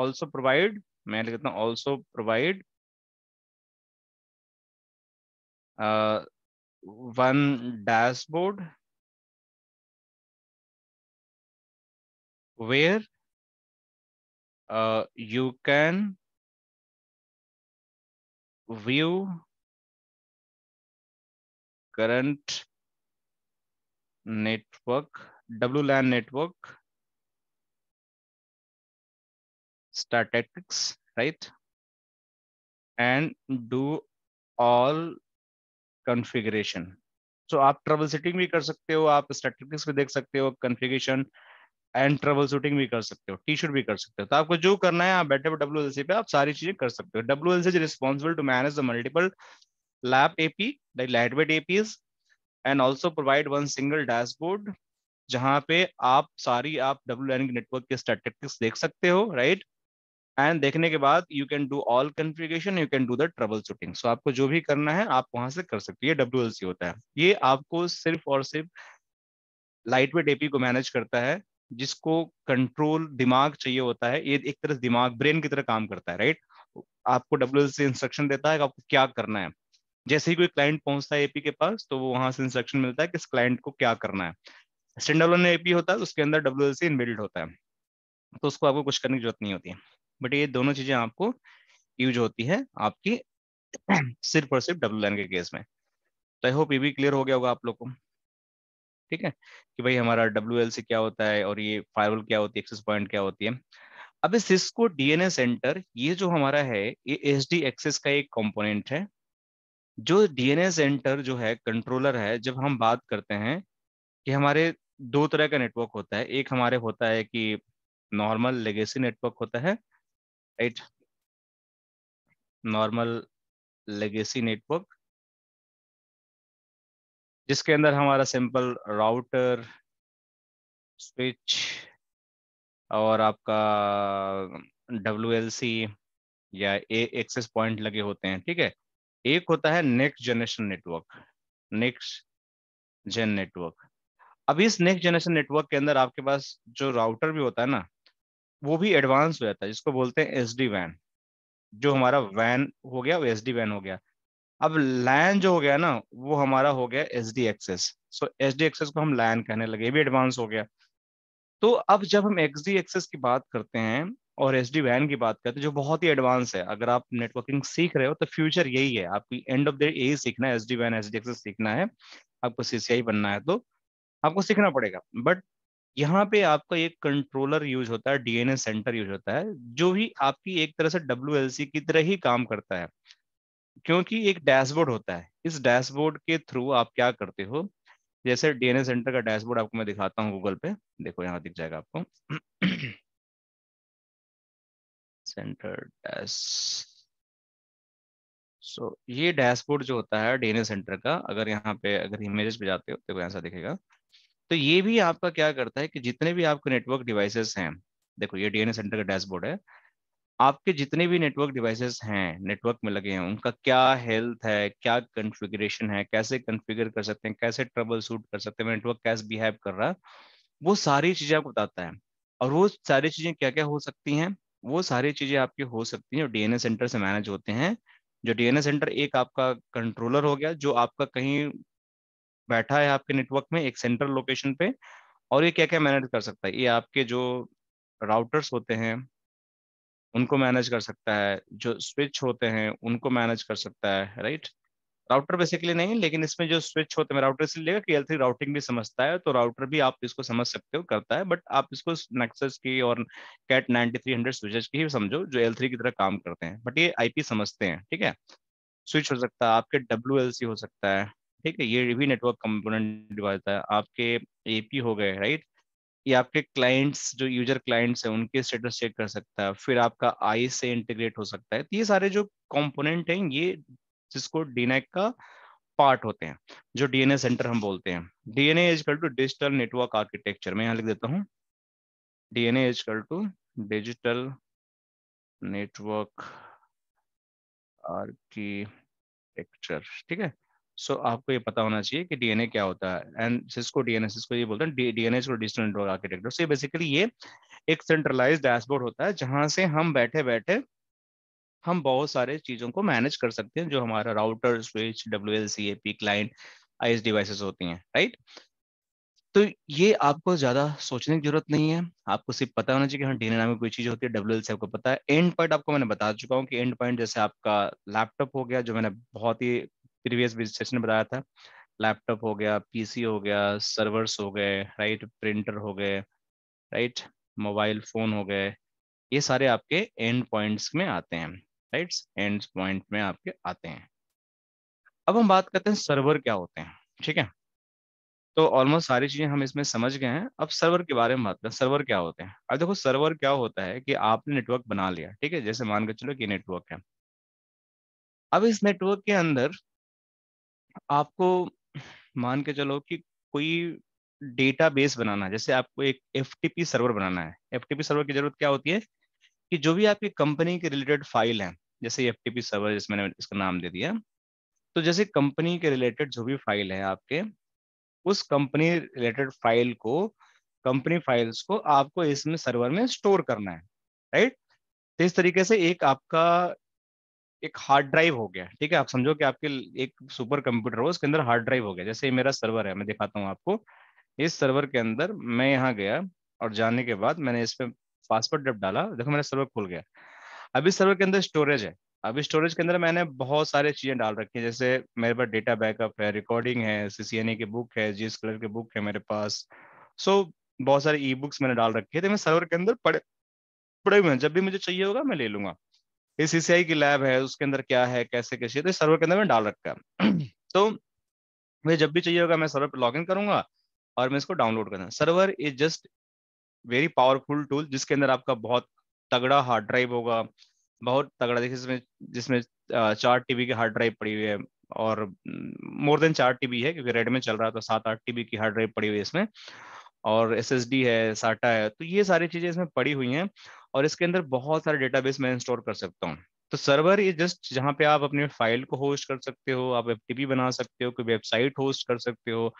ऑल्सो प्रोवाइड मैं लिखता हूँ also provide uh, one dashboard where uh, you can view current network, WLAN network, statistics, right? And do all configuration so आप ट्रबल सेटिंग भी कर सकते हो आप स्टैटिस्टिक्स भी देख सकते हो कॉन्फ़िगरेशन एंड ट्रबल शूटिंग भी कर सकते हो टी शूट भी कर सकते हो तो आपको जो करना है आप बैठे हुए डब्ल्यू पे आप सारी चीजें कर सकते हो W L C is responsible to manage the multiple LAP AP lightweight APs and also provide one single dashboard जहां पे आप सारी आप डब्ल्यू एन नेटवर्क के स्टैटिस्टिक्स देख सकते हो राइट right? एंड देखने के बाद you can do all configuration you can do the troubleshooting so आपको जो भी करना है आप वहां से कर सकते हैं डब्ल्यू होता है ये आपको सिर्फ और सिर्फ लाइट वेट एपी को मैनेज करता है जिसको कंट्रोल दिमाग चाहिए होता है ये एक तरह से दिमाग ब्रेन की तरह काम करता है राइट आपको डब्ल्यू एल सी इंस्ट्रक्शन देता है आपको क्या करना है जैसे ही कोई क्लाइंट पहुंचता है एपी के पास तो वो वहां से इंस्ट्रक्शन मिलता है कि इस क्लाइंट को क्या करना है स्टैंडर्ड एपी होता है तो उसके अंदर डब्ल्यू एल सी इनबिल्ड होता है तो उसको आपको कुछ करने की जरूरत नहीं होती है बट ये दोनों चीजें आपको यूज होती है आपकी सिर्फ और सिर्फ डब्ल्यू लाइन के केस में तो आई होप ये भी क्लियर हो गया होगा आप लोग को ठीक है कि भाई हमारा डब्ल्यू एल सी क्या होता है और ये फायरवॉल क्या होती है एक्सेस पॉइंट क्या होती है अब सिस्को डीएनए सेंटर ये जो हमारा है ये एस डी एक्सेस का एक कंपोनेंट है जो डीएनए सेंटर जो है कंट्रोलर है जब हम बात करते हैं कि हमारे दो तरह का नेटवर्क होता है एक हमारे होता है कि नॉर्मल लेगेसी नेटवर्क होता है right नॉर्मल लेगेसी नेटवर्क जिसके अंदर हमारा सिंपल राउटर स्विच और आपका डब्ल्यू या ए एक्सेस पॉइंट लगे होते हैं ठीक है एक होता है next generation network next gen network अब इस नेक्स्ट जनरेशन नेटवर्क के अंदर आपके पास जो राउटर भी होता है ना वो भी एडवांस हो जाता है जिसको बोलते हैं एस डी वैन जो हमारा वैन हो गया वो एस डी वैन हो गया अब लैन जो हो गया ना वो हमारा हो गया S D access so S D access को हम लैन कहने लगे ये भी एडवांस हो गया तो अब जब हम एक्स डी एक्सेस की बात करते हैं और एस डी वैन की बात करते हैं जो बहुत ही एडवांस है अगर आप नेटवर्किंग सीख रहे हो तो फ्यूचर यही है आपकी एंड ऑफ द डे यही सीखना है एस डी वैन एस डी एक्सेस सीखना है आपको सी सी आई बनना है तो आपको सीखना पड़ेगा बट यहाँ पे आपका एक कंट्रोलर यूज होता है डीएनए सेंटर यूज होता है जो भी आपकी एक तरह से डब्ल्यू की तरह ही काम करता है क्योंकि एक डैशबोर्ड होता है इस डैशबोर्ड के थ्रू आप क्या करते हो जैसे डीएनए सेंटर का डैशबोर्ड आपको मैं दिखाता हूँ गूगल पे देखो यहाँ दिख जाएगा आपको सेंटर डैश सो ये डैशबोर्ड जो होता है डीएनए सेंटर का अगर यहाँ पे अगर इमेजेस पे जाते हो तो ऐसा दिखेगा तो ये भी आपका क्या करता है कि जितने भी आपके नेटवर्क डिवाइसेस हैं देखो ये डीएनए सेंटर का डैशबोर्ड है आपके जितने भी नेटवर्क डिवाइसेस हैं नेटवर्क में लगे हैं उनका क्या हेल्थ है क्या कॉन्फ़िगरेशन है कैसे कॉन्फ़िगर कर सकते हैं कैसे ट्रबल सूट कर सकते हैं नेटवर्क कैसे बिहेव कर रहा है वो सारी चीजें आपको बताता है और वो सारी चीजें क्या क्या हो सकती हैं वो सारी चीजें आपकी हो सकती हैं जो डीएनए सेंटर से मैनेज होते हैं जो डीएनए सेंटर एक आपका कंट्रोलर हो गया जो आपका कहीं बैठा है आपके नेटवर्क में एक सेंट्रल लोकेशन पे और ये क्या क्या मैनेज कर सकता है ये आपके जो राउटर्स होते हैं उनको मैनेज कर सकता है जो स्विच होते हैं उनको मैनेज कर सकता है राइट राउटर बेसिकली नहीं लेकिन इसमें जो स्विच होते हैं राउटर इसलिए कि एल राउटिंग भी समझता है तो राउटर भी आप इसको समझ सकते हो करता है बट आप इसको नेक्सस की और Cat ninety three hundred switches की ही समझो जो एल थ्री की तरह काम करते हैं बट ये आईपी समझते हैं ठीक है स्विच हो सकता है आपके डब्ल्यू हो सकता है ठीक है ये भी नेटवर्क कंपोनेंट डिवाइस है आपके एपी हो गए राइट ये आपके क्लाइंट्स जो यूजर क्लाइंट्स हैं उनके स्टेटस चेक कर सकता है फिर आपका आई से इंटीग्रेट हो सकता है तो ये सारे जो कंपोनेंट हैं ये जिसको डीनेक का पार्ट होते हैं जो डीएनए सेंटर हम बोलते हैं DNA is equal to digital network architecture मैं यहाँ लिख देता हूँ DNA is equal to digital network architecture ठीक है सो so, आपको ये पता होना चाहिए कि डीएनए क्या होता है एंड सिस्को डीएनए सिस्को ये बोलते हैं डीएनए को digital network architecture so basically ये एक सेंट्रलाइज डैशबोर्ड होता है जहां से हम बैठे बैठे हम बहुत सारे चीजों को मैनेज कर सकते हैं जो हमारा router switch W L C A P client I S devices होती हैं राइट तो ये आपको ज्यादा सोचने की जरूरत नहीं है आपको सिर्फ पता होना चाहिए कि हाँ डीएनए नाम की कोई चीज होती है डब्ल्यू एल सी आपको पता है एंड पॉइंट आपको मैंने बता चुका हूँ कि एंड पॉइंट जैसे आपका लैपटॉप हो गया जो मैंने बहुत ही प्रीवियस सेशन में बताया था लैपटॉप हो गया पीसी हो गया सर्वर्स हो गए राइट प्रिंटर हो गए राइट मोबाइल फ़ोन हो गए ये सारे आपके एंड पॉइंट्स में आते हैं राइट एंड पॉइंट में आपके आते हैं अब हम बात करते हैं सर्वर क्या होते हैं ठीक है तो ऑलमोस्ट सारी चीज़ें हम इसमें समझ गए हैं अब सर्वर के बारे में बात करें सर्वर क्या होते हैं अब देखो सर्वर क्या होता है कि आपने नेटवर्क बना लिया ठीक है जैसे मान कर चलो कि नेटवर्क है अब इस नेटवर्क के अंदर आपको मान के चलो कि कोई डेटा बेस बनाना है जैसे आपको एक एफ सर्वर बनाना है एफ सर्वर की जरूरत क्या होती है कि जो भी आपकी कंपनी के रिलेटेड फाइल है जैसे एफ सर्वर जिस मैंने इसका नाम दे दिया तो जैसे कंपनी के रिलेटेड जो भी फाइल है आपके उस कंपनी रिलेटेड फाइल को कंपनी फाइल्स को आपको इसमें सर्वर में स्टोर करना है राइट तो इस तरीके से एक आपका एक हार्ड ड्राइव हो गया ठीक है आप समझो कि आपके एक सुपर कंप्यूटर हो उसके अंदर हार्ड ड्राइव हो गया जैसे ये मेरा सर्वर है मैं दिखाता हूँ आपको इस सर्वर के अंदर मैं यहाँ गया और जाने के बाद मैंने इस पर पासवर्ड जब डाला देखो मेरा सर्वर खुल गया अभी सर्वर के अंदर स्टोरेज है अभी स्टोरेज के अंदर मैंने बहुत सारे चीजें डाल रखी है जैसे मेरे पास डेटा बैकअप है रिकॉर्डिंग है सीसीएनए की बुक है जी कलर की बुक है मेरे पास सो बहुत सारे ई बुक्स मैंने डाल रखी है तो मैं सर्वर के अंदर पड़े पड़े हुए हैं जब भी मुझे चाहिए होगा मैं ले लूंगा ये सीसीआई की लैब है उसके अंदर क्या है कैसे कैसे तो सर्वर के अंदर मैं डाल रखा है तो मुझे जब भी चाहिए होगा मैं सर्वर पर लॉग इन करूंगा और मैं इसको डाउनलोड करना server is just very powerful tool जिसके अंदर आपका बहुत तगड़ा हार्ड ड्राइव होगा बहुत तगड़ा देखिए जिसमें जिसमें चार टीबी की हार्ड ड्राइव पड़ी हुई है और मोर देन चार टीबी है क्योंकि रेड में चल रहा है तो सात आठ टीबी की हार्ड ड्राइव पड़ी हुई है इसमें और एस है साटा है तो ये सारी चीजें इसमें पड़ी हुई हैं और इसके अंदर बहुत सारे डेटाबेस मैं इंस्टॉल कर सकता हूँ तो सर्वर ये जस्ट जहाँ पे आप अपने फाइल को होस्ट कर सकते हो आप एफ बना सकते हो कोई वेबसाइट होस्ट कर सकते हो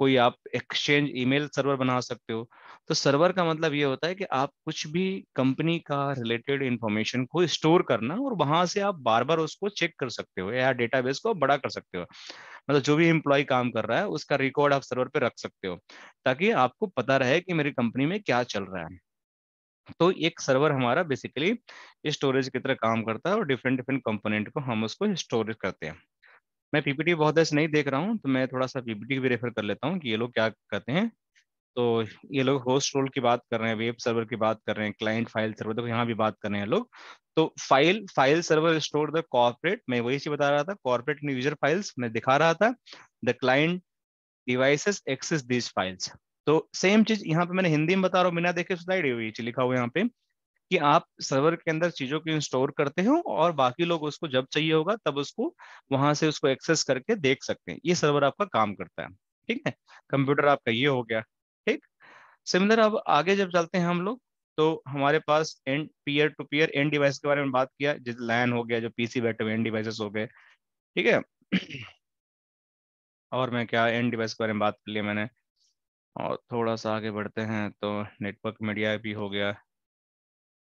कोई आप एक्सचेंज ईमेल सर्वर बना सकते हो तो सर्वर का मतलब ये होता है कि आप कुछ भी कंपनी का रिलेटेड इंफॉर्मेशन को स्टोर करना और वहां से आप बार बार उसको चेक कर सकते हो या डेटाबेस को बड़ा कर सकते हो मतलब जो भी एम्प्लॉय काम कर रहा है उसका रिकॉर्ड आप सर्वर पे रख सकते हो ताकि आपको पता रहे कि मेरी कंपनी में क्या चल रहा है तो एक सर्वर हमारा बेसिकली स्टोरेज की तरह काम करता है और डिफरेंट डिफरेंट कंपोनेंट को हम उसको स्टोरेज करते हैं मैं पीपीटी बहुत ऐसे नहीं देख रहा हूँ तो मैं थोड़ा सा पीपीटी भी रेफर कर लेता हूँ कि ये लोग क्या कहते हैं तो ये लोग होस्ट रोल की बात कर रहे हैं वेब सर्वर की बात कर रहे हैं क्लाइंट फाइल सर्वर देखो यहाँ भी बात कर रहे हैं लोग तो file file server store the corporate मैं वही चीज बता रहा था कॉर्पोरेट यूजर फाइल्स मैं दिखा रहा था the client devices access these files तो सेम चीज यहाँ पे मैंने हिंदी में बता रहा हूँ बिना देखे स्लाइड हुई लिखा हुआ यहाँ पे कि आप सर्वर के अंदर चीजों को इंस्टोर करते हो और बाकी लोग उसको जब चाहिए होगा तब उसको वहां से उसको एक्सेस करके देख सकते हैं ये सर्वर आपका काम करता है ठीक है कंप्यूटर आपका ये हो गया ठीक सिमिलर अब आगे जब चलते हैं हम लोग तो हमारे पास end peer to peer end device के बारे में बात किया जैसे लैन हो गया जो पीसी बैठे हुए एंड डिवाइसेस हो गए ठीक है और मैं क्या एंड डिवाइस के बारे में बात कर लिया मैंने और थोड़ा सा आगे बढ़ते हैं तो नेटवर्क मीडिया भी हो गया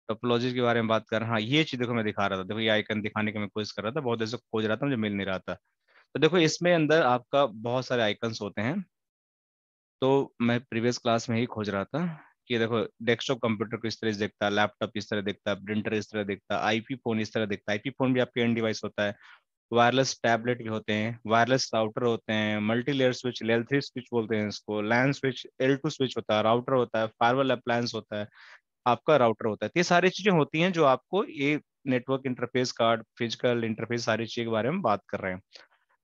टोपोलॉजी के बारे में बात कर हाँ ये चीज़ देखो मैं दिखा रहा था देखो ये आइकन दिखाने की मैं कोशिश कर रहा था बहुत ऐसे खोज रहा था मुझे मिल नहीं रहा था तो देखो इसमें अंदर आपका बहुत सारे आइकन्स होते हैं तो मैं प्रीवियस क्लास में ही खोज रहा था कि देखो डेस्कटॉप कंप्यूटर को इस तरह से देखता है लैपटॉप इस तरह देखता है प्रिंटर इस तरह देखता है आईपी फोन इस तरह देखता है आईपी फोन भी आपके एंड डिवाइस होता है वायरलेस टैबलेट भी होते हैं वायरलेस राउटर होते हैं multi layer switch layer three switch बोलते हैं इसको LAN switch L two switch होता है राउटर होता है फायरवॉल अप्लायंस होता है आपका राउटर होता है तो ये सारी चीजें होती हैं जो आपको ये network interface card physical interface सारी चीज के बारे में बात कर रहे हैं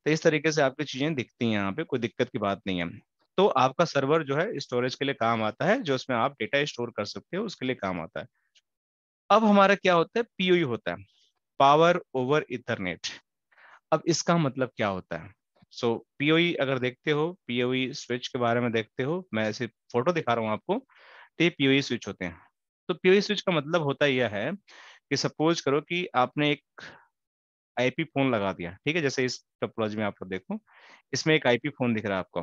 तो इस तरीके से आपकी चीजें दिखती हैं यहाँ पे कोई दिक्कत की बात नहीं है तो आपका सर्वर जो है स्टोरेज के लिए काम आता है जो उसमें आप डेटा स्टोर कर सकते हो उसके लिए काम आता है अब हमारा क्या होता है पीओ e होता है पावर ओवर इथरनेट अब इसका मतलब क्या होता है सो so, पीओई e अगर देखते हो पीओई स्विच e के बारे में देखते हो मैं ऐसे फोटो दिखा रहा हूँ आपको तो ये पीओई स्विच e होते हैं तो पीओई स्विच का मतलब होता यह है कि सपोज करो कि आपने एक आईपी फोन लगा दिया ठीक है जैसे इस टेक्नोलॉजी में आप लोग देखो इसमें एक आईपी फोन दिख रहा है आपको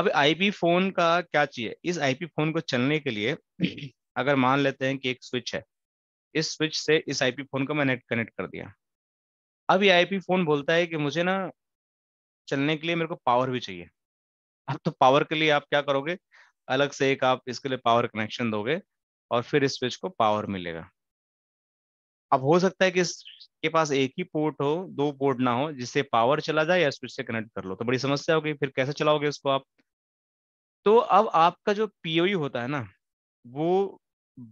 अब आईपी फोन का क्या चाहिए इस आईपी फोन को चलने के लिए अगर मान लेते हैं कि एक स्विच है इस स्विच से इस आईपी फोन को मैंने कनेक्ट कर दिया अब ये आईपी फोन बोलता है कि मुझे ना चलने के लिए मेरे को पावर भी चाहिए अब तो पावर के लिए आप क्या करोगे अलग से एक आप इसके लिए पावर कनेक्शन दोगे और फिर इस स्विच को पावर मिलेगा अब हो सकता है कि इसके पास एक ही पोर्ट हो दो पोर्ट ना हो जिससे पावर चला जाए या स्विच से कनेक्ट कर लो तो बड़ी समस्या होगी फिर कैसे चलाओगे इसको आप तो अब आपका जो पीओयू e होता है ना वो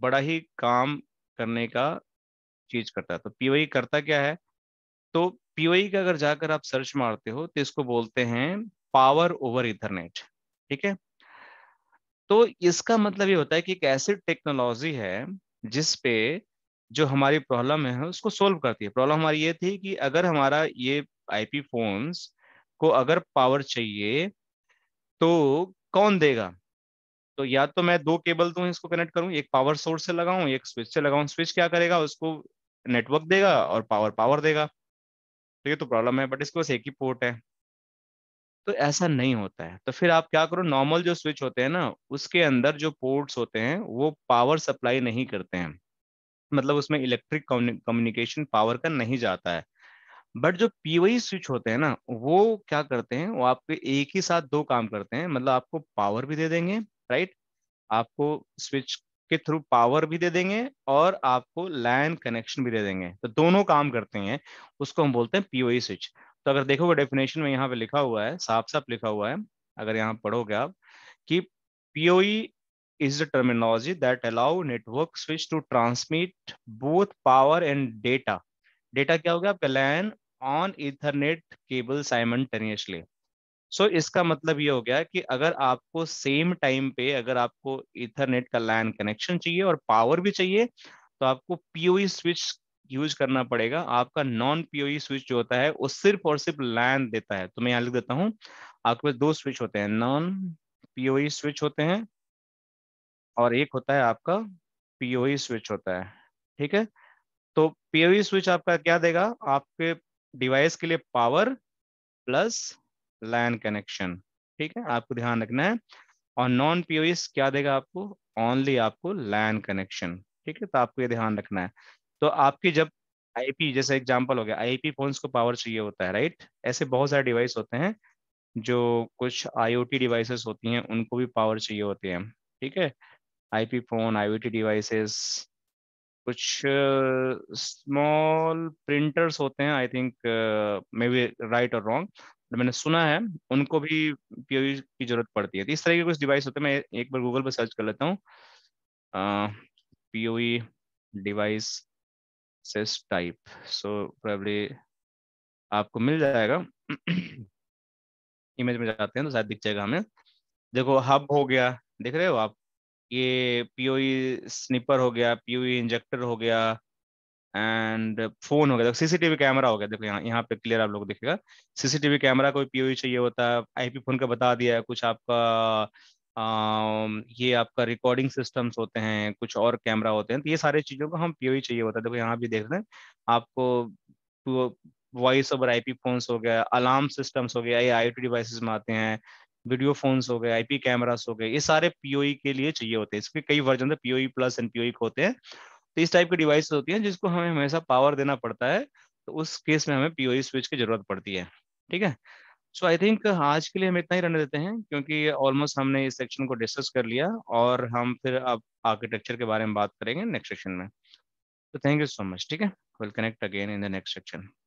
बड़ा ही काम करने का चीज करता है तो पीओई e करता क्या है तो पीओई e का अगर जाकर आप सर्च मारते हो तो इसको बोलते हैं पावर ओवर इथरनेट ठीक है तो इसका मतलब ये होता है कि एक ऐसी टेक्नोलॉजी है जिस पे जो हमारी प्रॉब्लम है उसको सोल्व करती है प्रॉब्लम हमारी ये थी कि अगर हमारा ये आईपी फोन्स को अगर पावर चाहिए तो कौन देगा तो या तो मैं दो केबल दूं इसको कनेक्ट करूं एक पावर सोर्स से लगाऊं एक स्विच से लगाऊं स्विच क्या करेगा उसको नेटवर्क देगा और पावर पावर देगा तो ये तो प्रॉब्लम है बट इसके पास एक ही पोर्ट है तो ऐसा नहीं होता है तो फिर आप क्या करो नॉर्मल जो स्विच होते हैं ना उसके अंदर जो पोर्ट्स होते हैं वो पावर सप्लाई नहीं करते हैं मतलब उसमें इलेक्ट्रिक कम्युनिकेशन पावर का नहीं जाता है बट जो पीवाई स्विच होते हैं ना वो क्या करते हैं वो आपके एक ही साथ दो काम करते हैं मतलब आपको पावर भी दे देंगे राइट आपको स्विच के थ्रू पावर भी दे देंगे और आपको लैन कनेक्शन भी दे देंगे तो दोनों काम करते हैं उसको हम बोलते हैं पीओई स्विच e तो अगर देखोगे डेफिनेशन में यहाँ पे लिखा हुआ है साफ साफ लिखा हुआ है अगर यहाँ पढ़ोगे आप कि PoE is the terminology that allow network switch to transmit both power and data data क्या हो गया आपका LAN on Ethernet cable simultaneously. So so, इसका मतलब ये हो गया कि अगर आपको सेम टाइम पे अगर आपको इथरनेट का लैन कनेक्शन चाहिए और पावर भी चाहिए तो आपको पीओई स्विच यूज करना पड़ेगा आपका नॉन पीओई स्विच जो होता है वो सिर्फ और सिर्फ लैन देता है तो मैं यहाँ लिख देता हूँ आपके पास दो स्विच होते हैं नॉन पीओई स्विच होते हैं और एक होता है आपका पीओई स्विच e होता है ठीक है तो पीओई स्विच e आपका क्या देगा आपके डिवाइस के लिए पावर प्लस लैन कनेक्शन ठीक है हाँ। आपको ध्यान रखना है और नॉन पीओएस क्या देगा आपको ओनली आपको लैंड कनेक्शन ठीक है तो आपको ये ध्यान रखना है तो आपकी जब आईपी जैसे एग्जांपल हो गया आईपी फोन्स को पावर चाहिए होता है राइट ऐसे बहुत सारे डिवाइस होते हैं जो कुछ आईओटी डिवाइसेस होती हैं उनको भी पावर चाहिए होते हैं ठीक है आईपी फोन आईओटी डिवाइसेस कुछ स्मॉल uh, प्रिंटर्स होते हैं I think maybe right और रॉन्ग मतलब मैंने सुना है उनको भी पीओवी e की जरूरत पड़ती है तो इस तरह के कुछ डिवाइस होते हैं मैं एक बार गूगल पर सर्च कर लेता हूँ PoE devices type so probably आपको मिल जाएगा इमेज में जाते हैं तो शायद दिख जाएगा हमें देखो हब हो गया देख रहे हो आप ये पीओई स्निपर e हो गया पीओई इंजेक्टर e हो गया एंड फोन हो गया देखो सीसीटीवी कैमरा हो गया देखो यहाँ यहाँ पे क्लियर आप लोग देखेगा सीसीटीवी कैमरा कोई पीओ e चाहिए होता है आईपी फोन का बता दिया है कुछ आपका आ, ये आपका रिकॉर्डिंग सिस्टम्स होते हैं कुछ और कैमरा होते हैं तो ये सारी चीज़ों को हम पीओ e चाहिए होता है देखो यहाँ भी देख रहे हैं आपको वॉइस ओवर आईपी फोन्स हो गया अलार्म सिस्टम्स हो गया ये आई डिवाइसेस में आते हैं वीडियो फोन्स हो गए आईपी कैमरास हो गए ये सारे पीओई e के लिए चाहिए होते हैं इसके कई version PoE plus and PoE होते हैं तो इस टाइप की डिवाइस होती है जिसको हमें हमेशा पावर देना पड़ता है तो उस केस में हमें पीओई स्विच e की जरूरत पड़ती है ठीक है सो आई थिंक आज के लिए हम इतना ही रहने देते हैं क्योंकि ऑलमोस्ट हमने इस सेक्शन को डिस्कस कर लिया और हम फिर अब आर्किटेक्चर के बारे में बात करेंगे नेक्स्ट सेक्शन में तो थैंक यू सो मच ठीक है will connect again in the next section